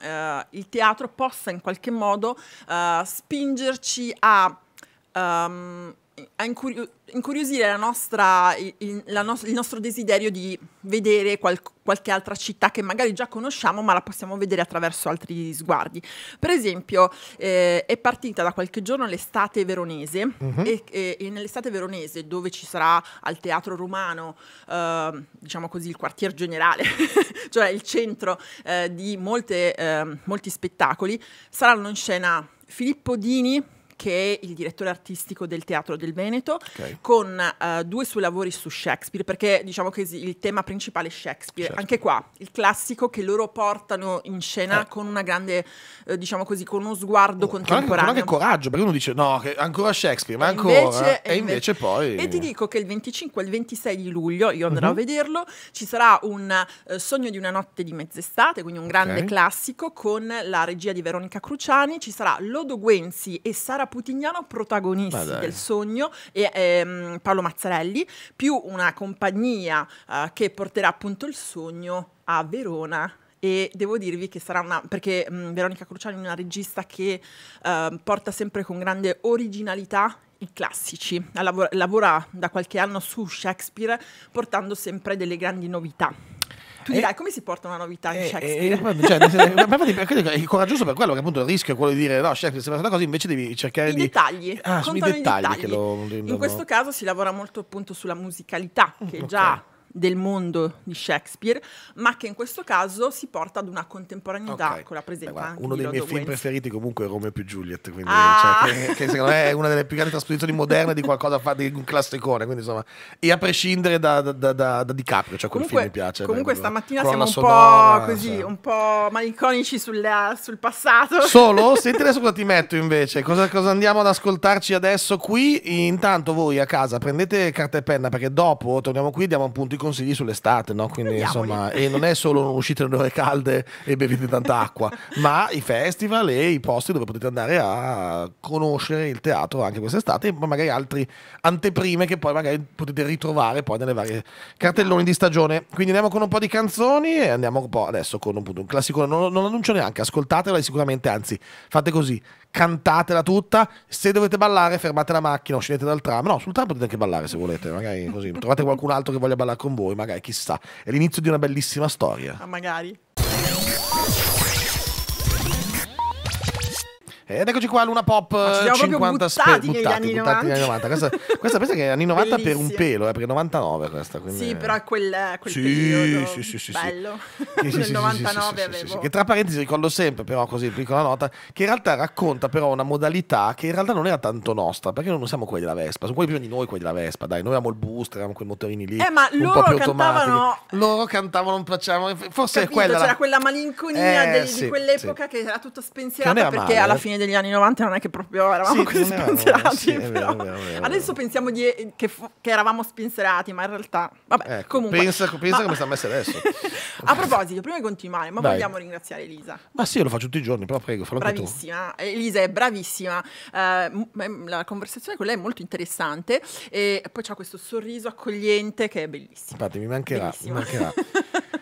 eh, il teatro possa in qualche modo eh, spingerci a um, a incurio- incuriosire la nostra, il, la no- il, nostro desiderio di vedere qual- qualche altra città che magari già conosciamo, ma la possiamo vedere attraverso altri sguardi. Per esempio, eh, è partita da qualche giorno l'estate veronese, uh-huh. e, e, e, nell'estate veronese, dove ci sarà al Teatro Romano, eh, diciamo così, il quartier generale, cioè il centro eh, di molte, ehm, molti spettacoli, saranno in scena Filippo Dini che è il direttore artistico del Teatro del Veneto, okay. con uh, due suoi lavori su Shakespeare, perché diciamo che il tema principale è Shakespeare. Shakespeare. Certo. Anche qua, il classico che loro portano in scena eh. con una grande, eh, diciamo così, con uno sguardo oh, contemporaneo. Ma anche coraggio, perché uno dice no, che ancora Shakespeare, ma e ancora... Invece, e invece, invece poi... E ti dico che il 25 e il 26 di luglio, io andrò uh-huh. a mhm. vederlo, ci sarà un uh, Sogno di una notte di mezz'estate, quindi un grande okay. classico, con la regia di Veronica Cruciani, ci sarà Lodo Guenzi e Sara Putignano protagonisti Vabbè. del sogno e ehm, Paolo Mazzarelli, più una compagnia eh, che porterà appunto il sogno a Verona e devo dirvi che sarà una perché mh, mm, Veronica Cruciani è una regista che eh, porta sempre con grande originalità i classici, lavora, lavora da qualche anno su Shakespeare portando sempre delle grandi novità tu dirai, come si porta una novità in eh, Shakespeare? Eh, cioè, è coraggioso per quello che appunto il rischio è quello di dire no, Shakespeare sembra una cosa, invece devi cercare I di... Dettagli. Ah, sono i dettagli. dettagli. Lo, lo, in questo caso si lavora molto appunto sulla musicalità, mm, che okay. già del mondo di Shakespeare, ma che in questo caso si porta ad una contemporaneità okay. con la presenza Beh, guarda, Uno dei miei Wentz. film preferiti comunque è Romeo più Juliet, quindi ah. cioè, che, che, secondo me è una delle più grandi trasposizioni moderne di qualcosa fatto di un classicone, quindi insomma, e a prescindere da, da, da, da DiCaprio, cioè quel comunque, film mi piace. Comunque bello, stamattina siamo un sonora, po' cioè. così, cioè. un po' malinconici sulla, sul passato. Solo? Senti adesso cosa ti metto invece, cosa, cosa andiamo ad ascoltarci adesso qui? Intanto voi a casa prendete carta e penna perché dopo torniamo qui, e diamo un punto di consigli sull'estate, no? Quindi, insomma, e non è solo uscite nelle ore calde e bevete tanta acqua, ma i festival e i posti dove potete andare a conoscere il teatro anche quest'estate, ma magari altre anteprime che poi magari potete ritrovare poi nelle varie cartelloni di stagione. Quindi andiamo con un po' di canzoni e andiamo un po' adesso con un, un classico, non, non annuncio neanche, ascoltatela sicuramente, anzi, fate così, cantatela tutta. Se dovete ballare, fermate la macchina o scendete dal tram. No, sul tram potete anche ballare se volete, magari così. Trovate qualcun altro che voglia ballare con voi, magari chissà. È l'inizio di una bellissima storia. Ma ah, magari. Ed eccoci qua, Luna Pop Ma 50 buttati, buttati, negli buttati negli anni 90. Questa, questa pensa che è anni 90 Bellissima. per un pelo, eh, perché 99 questa. Quindi... Sì, però è quel, quel sì, periodo sì, sì, sì, bello. Sì, sì, Nel 99 avevo. Che tra parentesi ricordo sempre, però così, piccola nota, che in realtà racconta però una modalità che in realtà non era tanto nostra, perché noi non siamo quelli della Vespa, sono quelli più di noi quelli della Vespa, dai. Noi avevamo il booster, avevamo quei motorini lì. Eh, ma loro cantavano... Loro cantavano, non facciamo... Forse Capito, è quella... C'era la... quella malinconia eh, di, di quell'epoca che era tutto spensierato perché alla fine degli anni 90 non è che proprio eravamo sì, così spensierati. Sì, vero, Adesso pensiamo di, eh, che, che, eravamo spensierati, ma in realtà... Vabbè, ecco, comunque... Pensa, pensa ma... come sta messa adesso. a proposito, prima di continuare, ma Dai. vogliamo ringraziare Elisa? Ma sì, io lo faccio tutti i giorni, però prego, fallo Bravissima, Elisa è bravissima. Uh, la conversazione con lei è molto interessante e poi c'ha questo sorriso accogliente che è bellissimo. Infatti mi mancherà, bellissimo. mi mancherà.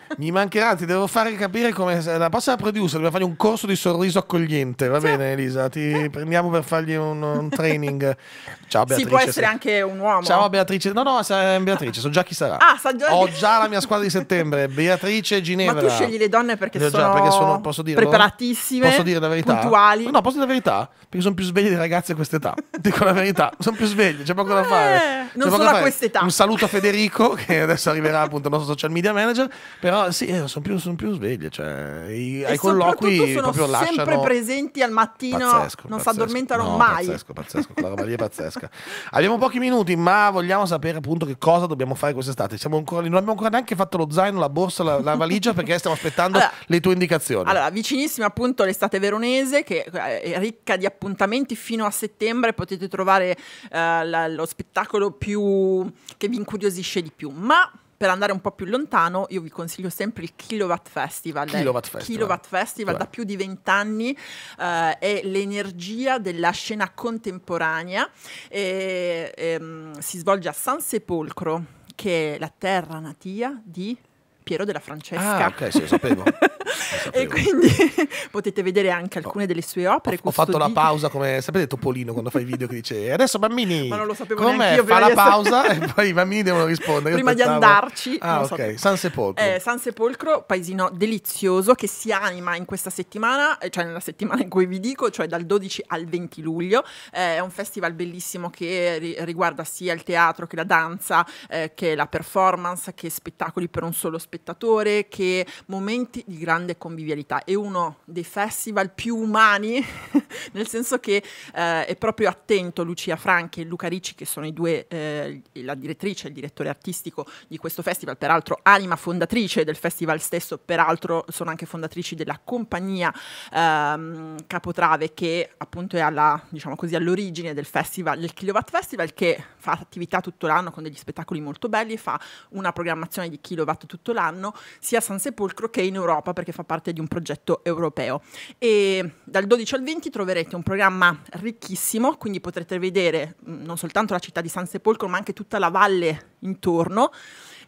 Mi mancherà, ti devo fare capire come. La prossima la producer, dobbiamo fare un corso di sorriso accogliente. Va sì. bene, Elisa? Ti prendiamo per fargli un, un training. Ciao, Beatrice. Si può essere anche un uomo. Ciao, Beatrice. No, no, eh, Beatrice, so già chi sarà. Ah, sa già... Ho già la mia squadra di settembre, Beatrice Ginevra. Ma tu scegli le donne perché, sono, già, perché sono posso dirlo? preparatissime. Posso dire la verità? Puntuali. No, posso dire la verità? Perché sono più svegli dei ragazzi a quest'età. Dico la verità, sono più svegli, c'è poco da eh, fare. Non solo a quest'età. Un saluto a Federico, che adesso arriverà appunto il nostro social media manager. Però sì, eh, sono più, son più sveglie, cioè, i, ai colloqui sono proprio lasciano... sempre presenti al mattino, pazzesco, non si addormentano no, mai. Pazzesco, pazzesco, quella roba lì è pazzesca. Abbiamo pochi minuti, ma vogliamo sapere appunto che cosa dobbiamo fare quest'estate. Siamo ancora, non abbiamo ancora neanche fatto lo zaino, la borsa, la, la valigia, perché stiamo aspettando allora, le tue indicazioni. Allora, vicinissima appunto l'estate veronese, che eh, è ricca di appuntamenti fino a settembre, potete trovare eh, la, lo spettacolo più che vi incuriosisce di più. Ma per andare un po' più lontano, io vi consiglio sempre il Kilowatt Festival. Eh. Kilowatt Festival, Kilowatt Festival da cioè. più di vent'anni eh, è l'energia della scena contemporanea. E, e, ehm, si svolge a San Sepolcro, che è la terra natia di Piero della Francesca. Ah, ok, sì, lo sapevo. e quindi potete vedere anche alcune delle sue opere. Ho, ho fatto la pausa come sapete Topolino quando fa i video che dice adesso bambini. Ma non lo sapevo come io. Fa la pausa e poi i bambini devono rispondere. Prima pensavo... di andarci. Ah, ok. San Sepolcro. Eh, San Sepolcro, paesino delizioso che si anima in questa settimana, eh, cioè nella settimana in cui vi dico, cioè dal 12 al 20 luglio. Eh, è un festival bellissimo che ri riguarda sia il teatro che la danza, eh, che la performance, che spettacoli per un solo spettacolo spettatore, che momenti di grande convivialità. È uno dei festival più umani, nel senso che eh, è proprio attento Lucia Franchi e Luca Ricci, che sono i due, eh, la direttrice e il direttore artistico di questo festival, peraltro anima fondatrice del festival stesso, peraltro sono anche fondatrici della compagnia ehm, Capotrave che appunto è alla, diciamo così, all'origine del festival, del Kilowatt Festival che fa attività tutto l'anno con degli spettacoli molto belli, fa una programmazione di kilowatt tutto l'anno l'anno sia a San Sepolcro che in Europa perché fa parte di un progetto europeo. E dal 12 al 20 troverete un programma ricchissimo, quindi potrete vedere mm, non soltanto la città di San Sepolcro ma anche tutta la valle intorno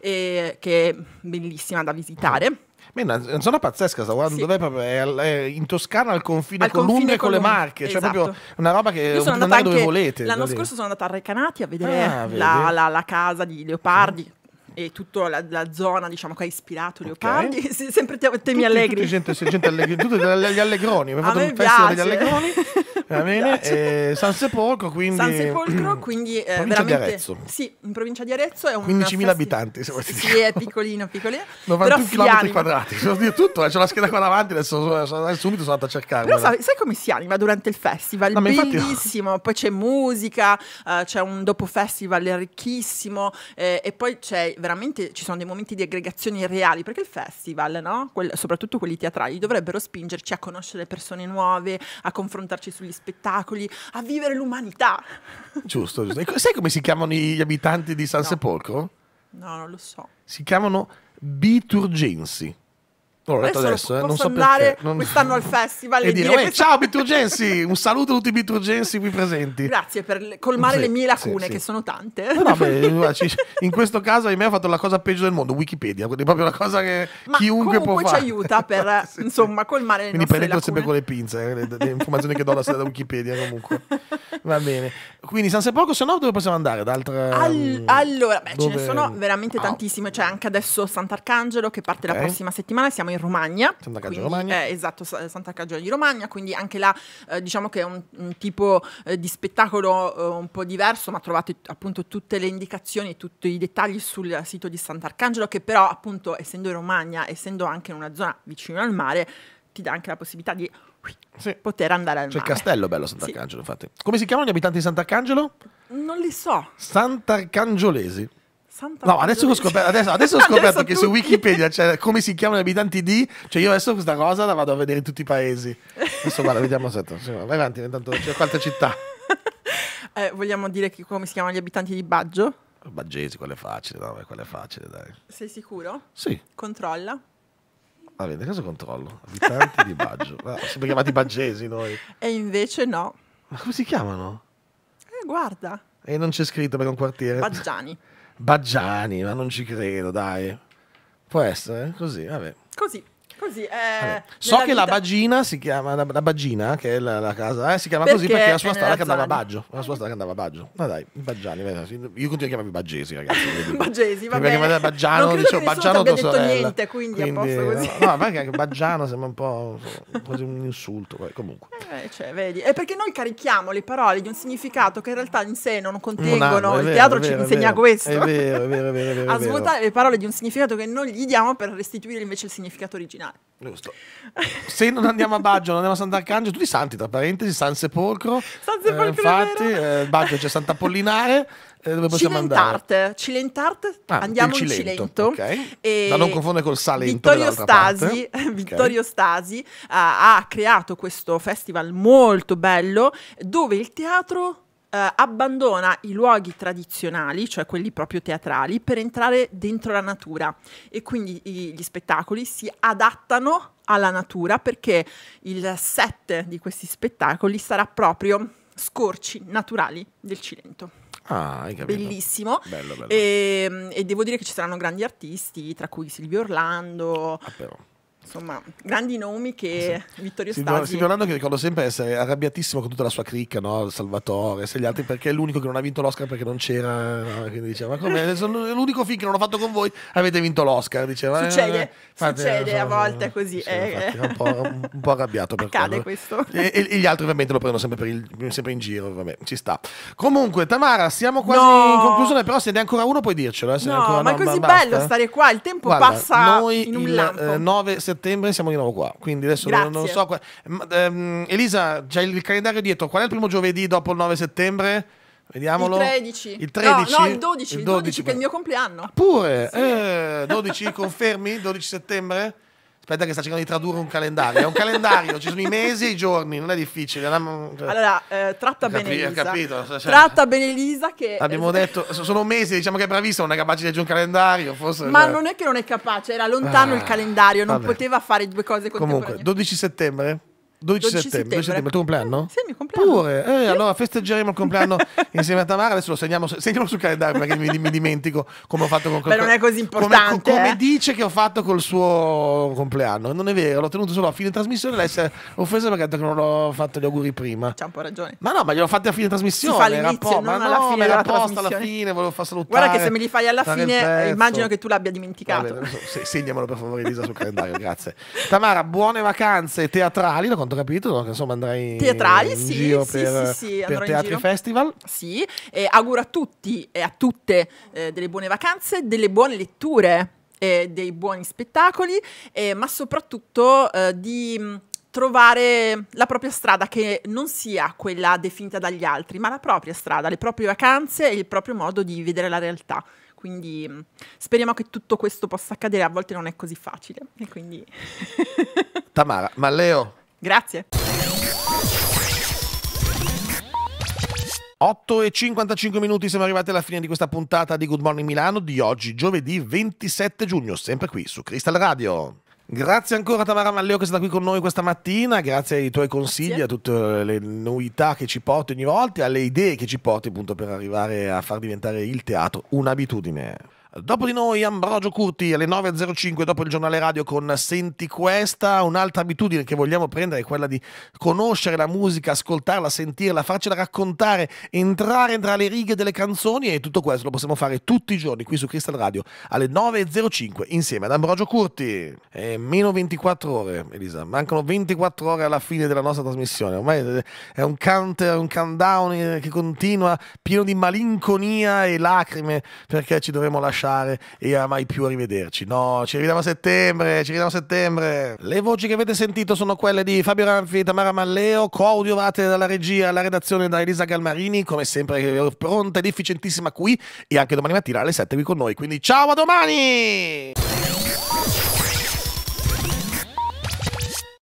eh, che è bellissima da visitare. è una zona pazzesca, sta guardando sì. dov'è è, è, in Toscana al confine al con l'Umbria e con, con le Marche, esatto. cioè proprio esatto. una roba che non andate dove volete. L'anno scorso sono andata a Recanati a vedere ah, la, la, la, casa di Leopardi. Sì e tutta la, la, zona diciamo, che ha ispirato Leopardi, okay. sì, sempre temi tutti, allegri. Tutti gente, gente allegri, tutti gli allegroni, abbiamo fatto un festival degli allegroni. Va bene, eh, San Sepolcro, quindi... San Sepolcro, quindi eh, provincia di Arezzo. Sì, in provincia di Arezzo è un... 15.000 festi... abitanti, se vuoi Sì, dire. è piccolino, piccolino. 91 km quadrati, sono di tutto, eh, c'ho la scheda qua davanti, adesso subito sono andato a cercare. sai, sai, come si anima durante il festival? No, Bellissimo, infatti... poi c'è musica, uh, c'è un dopo festival ricchissimo eh, e poi c'è veramente ci sono dei momenti di aggregazioni reali, perché il festival, no? Quell- soprattutto quelli teatrali, dovrebbero spingerci a conoscere persone nuove, a confrontarci sugli spettacoli, a vivere l'umanità. Giusto, giusto. E sai come si chiamano gli abitanti di San no. Sepolcro? No, non lo so. Si chiamano biturgensi l'ho letto adesso, adesso eh, non so andare Non... quest'anno al festival e, e dire, dire questa... ciao Biturgensi, un saluto a tutti i Biturgensi qui presenti. Grazie per colmare sì, le mie lacune, sì, che sono tante. No, in questo caso ahimè ho fatto la cosa peggio del mondo, Wikipedia, quindi proprio una cosa che Ma chiunque può fare. ci aiuta per, insomma, colmare le quindi nostre lacune. sempre con le pinze, eh, le, le, informazioni che do la sera da Wikipedia comunque. Va bene. Quindi San Sepolcro, se no dove possiamo andare? Ad altre, All mm, allora, beh, dove... ce ne sono veramente ah, tantissime, c'è cioè, anche adesso Sant'Arcangelo che parte okay. la prossima settimana, siamo in in Romagna. Santa Caggia quindi, Romagna. Eh, esatto, Santa Caggia di Romagna, quindi anche là eh, diciamo che è un, un tipo eh, di spettacolo eh, un po' diverso, ma trovate appunto tutte le indicazioni, tutti i dettagli sul sito di Sant'Arcangelo, che però appunto essendo in Romagna, essendo anche in una zona vicino al mare, ti dà anche la possibilità di sì. poter andare al C'è mare. il castello bello Sant'Arcangelo, sì. infatti. Come si chiamano gli abitanti di Sant'Arcangelo? Non li so. Sant'Arcangiolesi. Santa no, adesso ho scoperto, adesso, adesso ho scoperto adesso che tutti. su Wikipedia c'è cioè, come si chiamano gli abitanti di. Cioè, io adesso questa cosa la vado a vedere in tutti i paesi. Adesso guarda, vediamo se. Cioè, vai avanti, intanto c'è quante città. Eh, vogliamo dire che, come si chiamano gli abitanti di Baggio? Baggesi, quello è facile, no, quello è facile, dai. Sei sicuro? Sì. Controlla. Ah, vedi, cosa controllo? Abitanti di Baggio. Ah, sempre chiamati Baggesi noi. E invece no. Ma come si chiamano? Eh, guarda. E non c'è scritto per un quartiere. Baggiani. Baggiani, ma non ci credo, dai. Può essere così, vabbè. Così così. Eh, so che vita... la Bagina si chiama, la, la Bagina, che è la, la casa, eh, si chiama perché così perché la sua strada che andava a Baggio. La sua strada che andava a Baggio. Ma dai, Baggiani, io continuo a chiamarmi Baggesi, ragazzi. Baggesi, va bene. Baggiano, non dicevo, Baggiano tua detto sorella. niente, quindi, quindi a posto così. No, no ma anche Baggiano sembra un po' quasi un insulto, eh, comunque. Eh, cioè, vedi, è perché noi carichiamo le parole di un significato che in realtà in sé non contengono, no, no, il teatro vero, ci insegna vero, questo. È vero, è vero, è vero. È vero a svuotare le parole di un significato che noi gli diamo per restituire invece il significato originale. Giusto. Se non andiamo a Baggio, non andiamo a Sant'Arcangelo, tutti i santi, tra parentesi, San Sepolcro. San Sepolcro eh, infatti, eh, Baggio c'è Santa Pollinare. Eh, dove possiamo Cilentarte. andare? Cilentarte, ah, andiamo in Cilento. In Cilento. Okay. da non confondere col Salento. Vittorio Stasi, Vittorio okay. Stasi uh, ha creato questo festival molto bello dove il teatro eh, abbandona i luoghi tradizionali, cioè quelli proprio teatrali, per entrare dentro la natura e quindi i, gli spettacoli si adattano alla natura perché il set di questi spettacoli sarà proprio scorci naturali del Cilento. Ah, Bellissimo. Bello, bello. E, ehm, e, devo dire che ci saranno grandi artisti, tra cui Silvio Orlando. Ah, insomma, grandi nomi che eh sì. Vittorio Silvio, Stasi... Silvio Orlando che ricordo sempre essere arrabbiatissimo con tutta la sua cricca, no? Salvatore, se gli altri, perché è l'unico che non ha vinto l'Oscar perché non c'era, quindi diceva, come sono l'unico film che non ho fatto con voi, avete vinto l'Oscar, diceva. Succede, eh, succede so, eh, a volte così. Sì, eh. infatti, un, po', un, po', arrabbiato per Accade questo. E, e, gli altri ovviamente lo prendono sempre, il, sempre, in giro, vabbè, ci sta. Comunque, Tamara, siamo quasi no. in conclusione, però se ne è ancora uno puoi dircelo. Eh, no, ancora, ma no, è così ma bello eh. stare qua, il tempo Guarda, passa noi in un il, lampo. 9 settembre siamo di nuovo qua. Quindi adesso non, non, so. Ehm, Elisa, c'è il calendario dietro. Qual è il primo giovedì dopo il 9 settembre? Vediamolo. Il 13. Il 13? No, no il 12. Il 12, 12 che è il mio compleanno. Pure. Sì. Eh, 12, confermi? 12 settembre? Aspetta, che sta cercando di tradurre un calendario. È un calendario, ci sono i mesi e i giorni, non è difficile. Allora, eh, tratta bene Elisa. Capito, cioè, cioè, tratta bene Elisa che... Abbiamo detto, sono mesi, diciamo che è bravissima, non è capace di leggere un calendario, forse... Ma cioè... non è che non è capace, era lontano ah, il calendario, non vabbè. poteva fare due cose contemporaneamente. Comunque, 12 settembre 12, 12 settembre, settembre. 12 tuo compleanno? Eh, sì, il mio compleanno. Pure, eh, sì. allora festeggeremo il compleanno insieme a Tamara, adesso lo segniamo, segniamo sul calendario perché mi, mi, dimentico come ho fatto con... quel Beh, non è così importante. Come, come eh. dice che ho fatto col suo compleanno, non è vero, l'ho tenuto solo a fine trasmissione, lei si è offesa perché ha detto che non l'ho fatto gli auguri prima. C'ha un po' ragione. Ma no, ma li ho fatti a fine trasmissione, si fa era po', ma alla no, fine era apposta alla fine, volevo far salutare. Guarda che se me li fai alla fine immagino che tu l'abbia dimenticato. Vabbè, so, segnamelo per favore Elisa sul calendario, grazie. Tamara, buone vacanze teatrali, lo conto altro capitolo, che insomma andrai Teatrali, in sì, giro sì, per, sì, sì, per teatri giro. festival. Sì, e auguro a tutti e a tutte eh, delle buone vacanze, delle buone letture, eh, dei buoni spettacoli, eh, ma soprattutto eh, di mm, trovare la propria strada che non sia quella definita dagli altri, ma la propria strada, le proprie vacanze e il proprio modo di vedere la realtà quindi mm, speriamo che tutto questo possa accadere, a volte non è così facile. Quindi... Tamara, ma Leo, Grazie. 8 e 55 minuti siamo arrivati alla fine di questa puntata di Good Morning Milano di oggi, giovedì 27 giugno, sempre qui su Crystal Radio. Grazie ancora Tamara Malleo che è stata qui con noi questa mattina, grazie ai tuoi consigli, grazie. a tutte le novità che ci porti ogni volta, alle idee che ci porti appunto per arrivare a far diventare il teatro un'abitudine. Dopo di noi Ambrogio Curti alle 9.05 dopo il giornale radio con Senti Questa, un'altra abitudine che vogliamo prendere è quella di conoscere la musica, ascoltarla, sentirla, farcela raccontare, entrare tra le righe delle canzoni e tutto questo lo possiamo fare tutti i giorni qui su Crystal Radio alle 9.05 insieme ad Ambrogio Curti. E meno 24 ore Elisa, mancano 24 ore alla fine della nostra trasmissione, ormai è un counter, un countdown eh, che continua pieno di malinconia e lacrime perché ci dovremo lasciare lasciare e a mai più arrivederci. No, ci rivediamo a settembre, ci rivediamo a settembre. Le voci che avete sentito sono quelle di Fabio Ranfi, Tamara Malleo, coaudiovate dalla regia, alla redazione da Elisa Galmarini, come sempre pronta ed efficientissima qui e anche domani mattina alle 7 qui con noi. Quindi ciao a domani!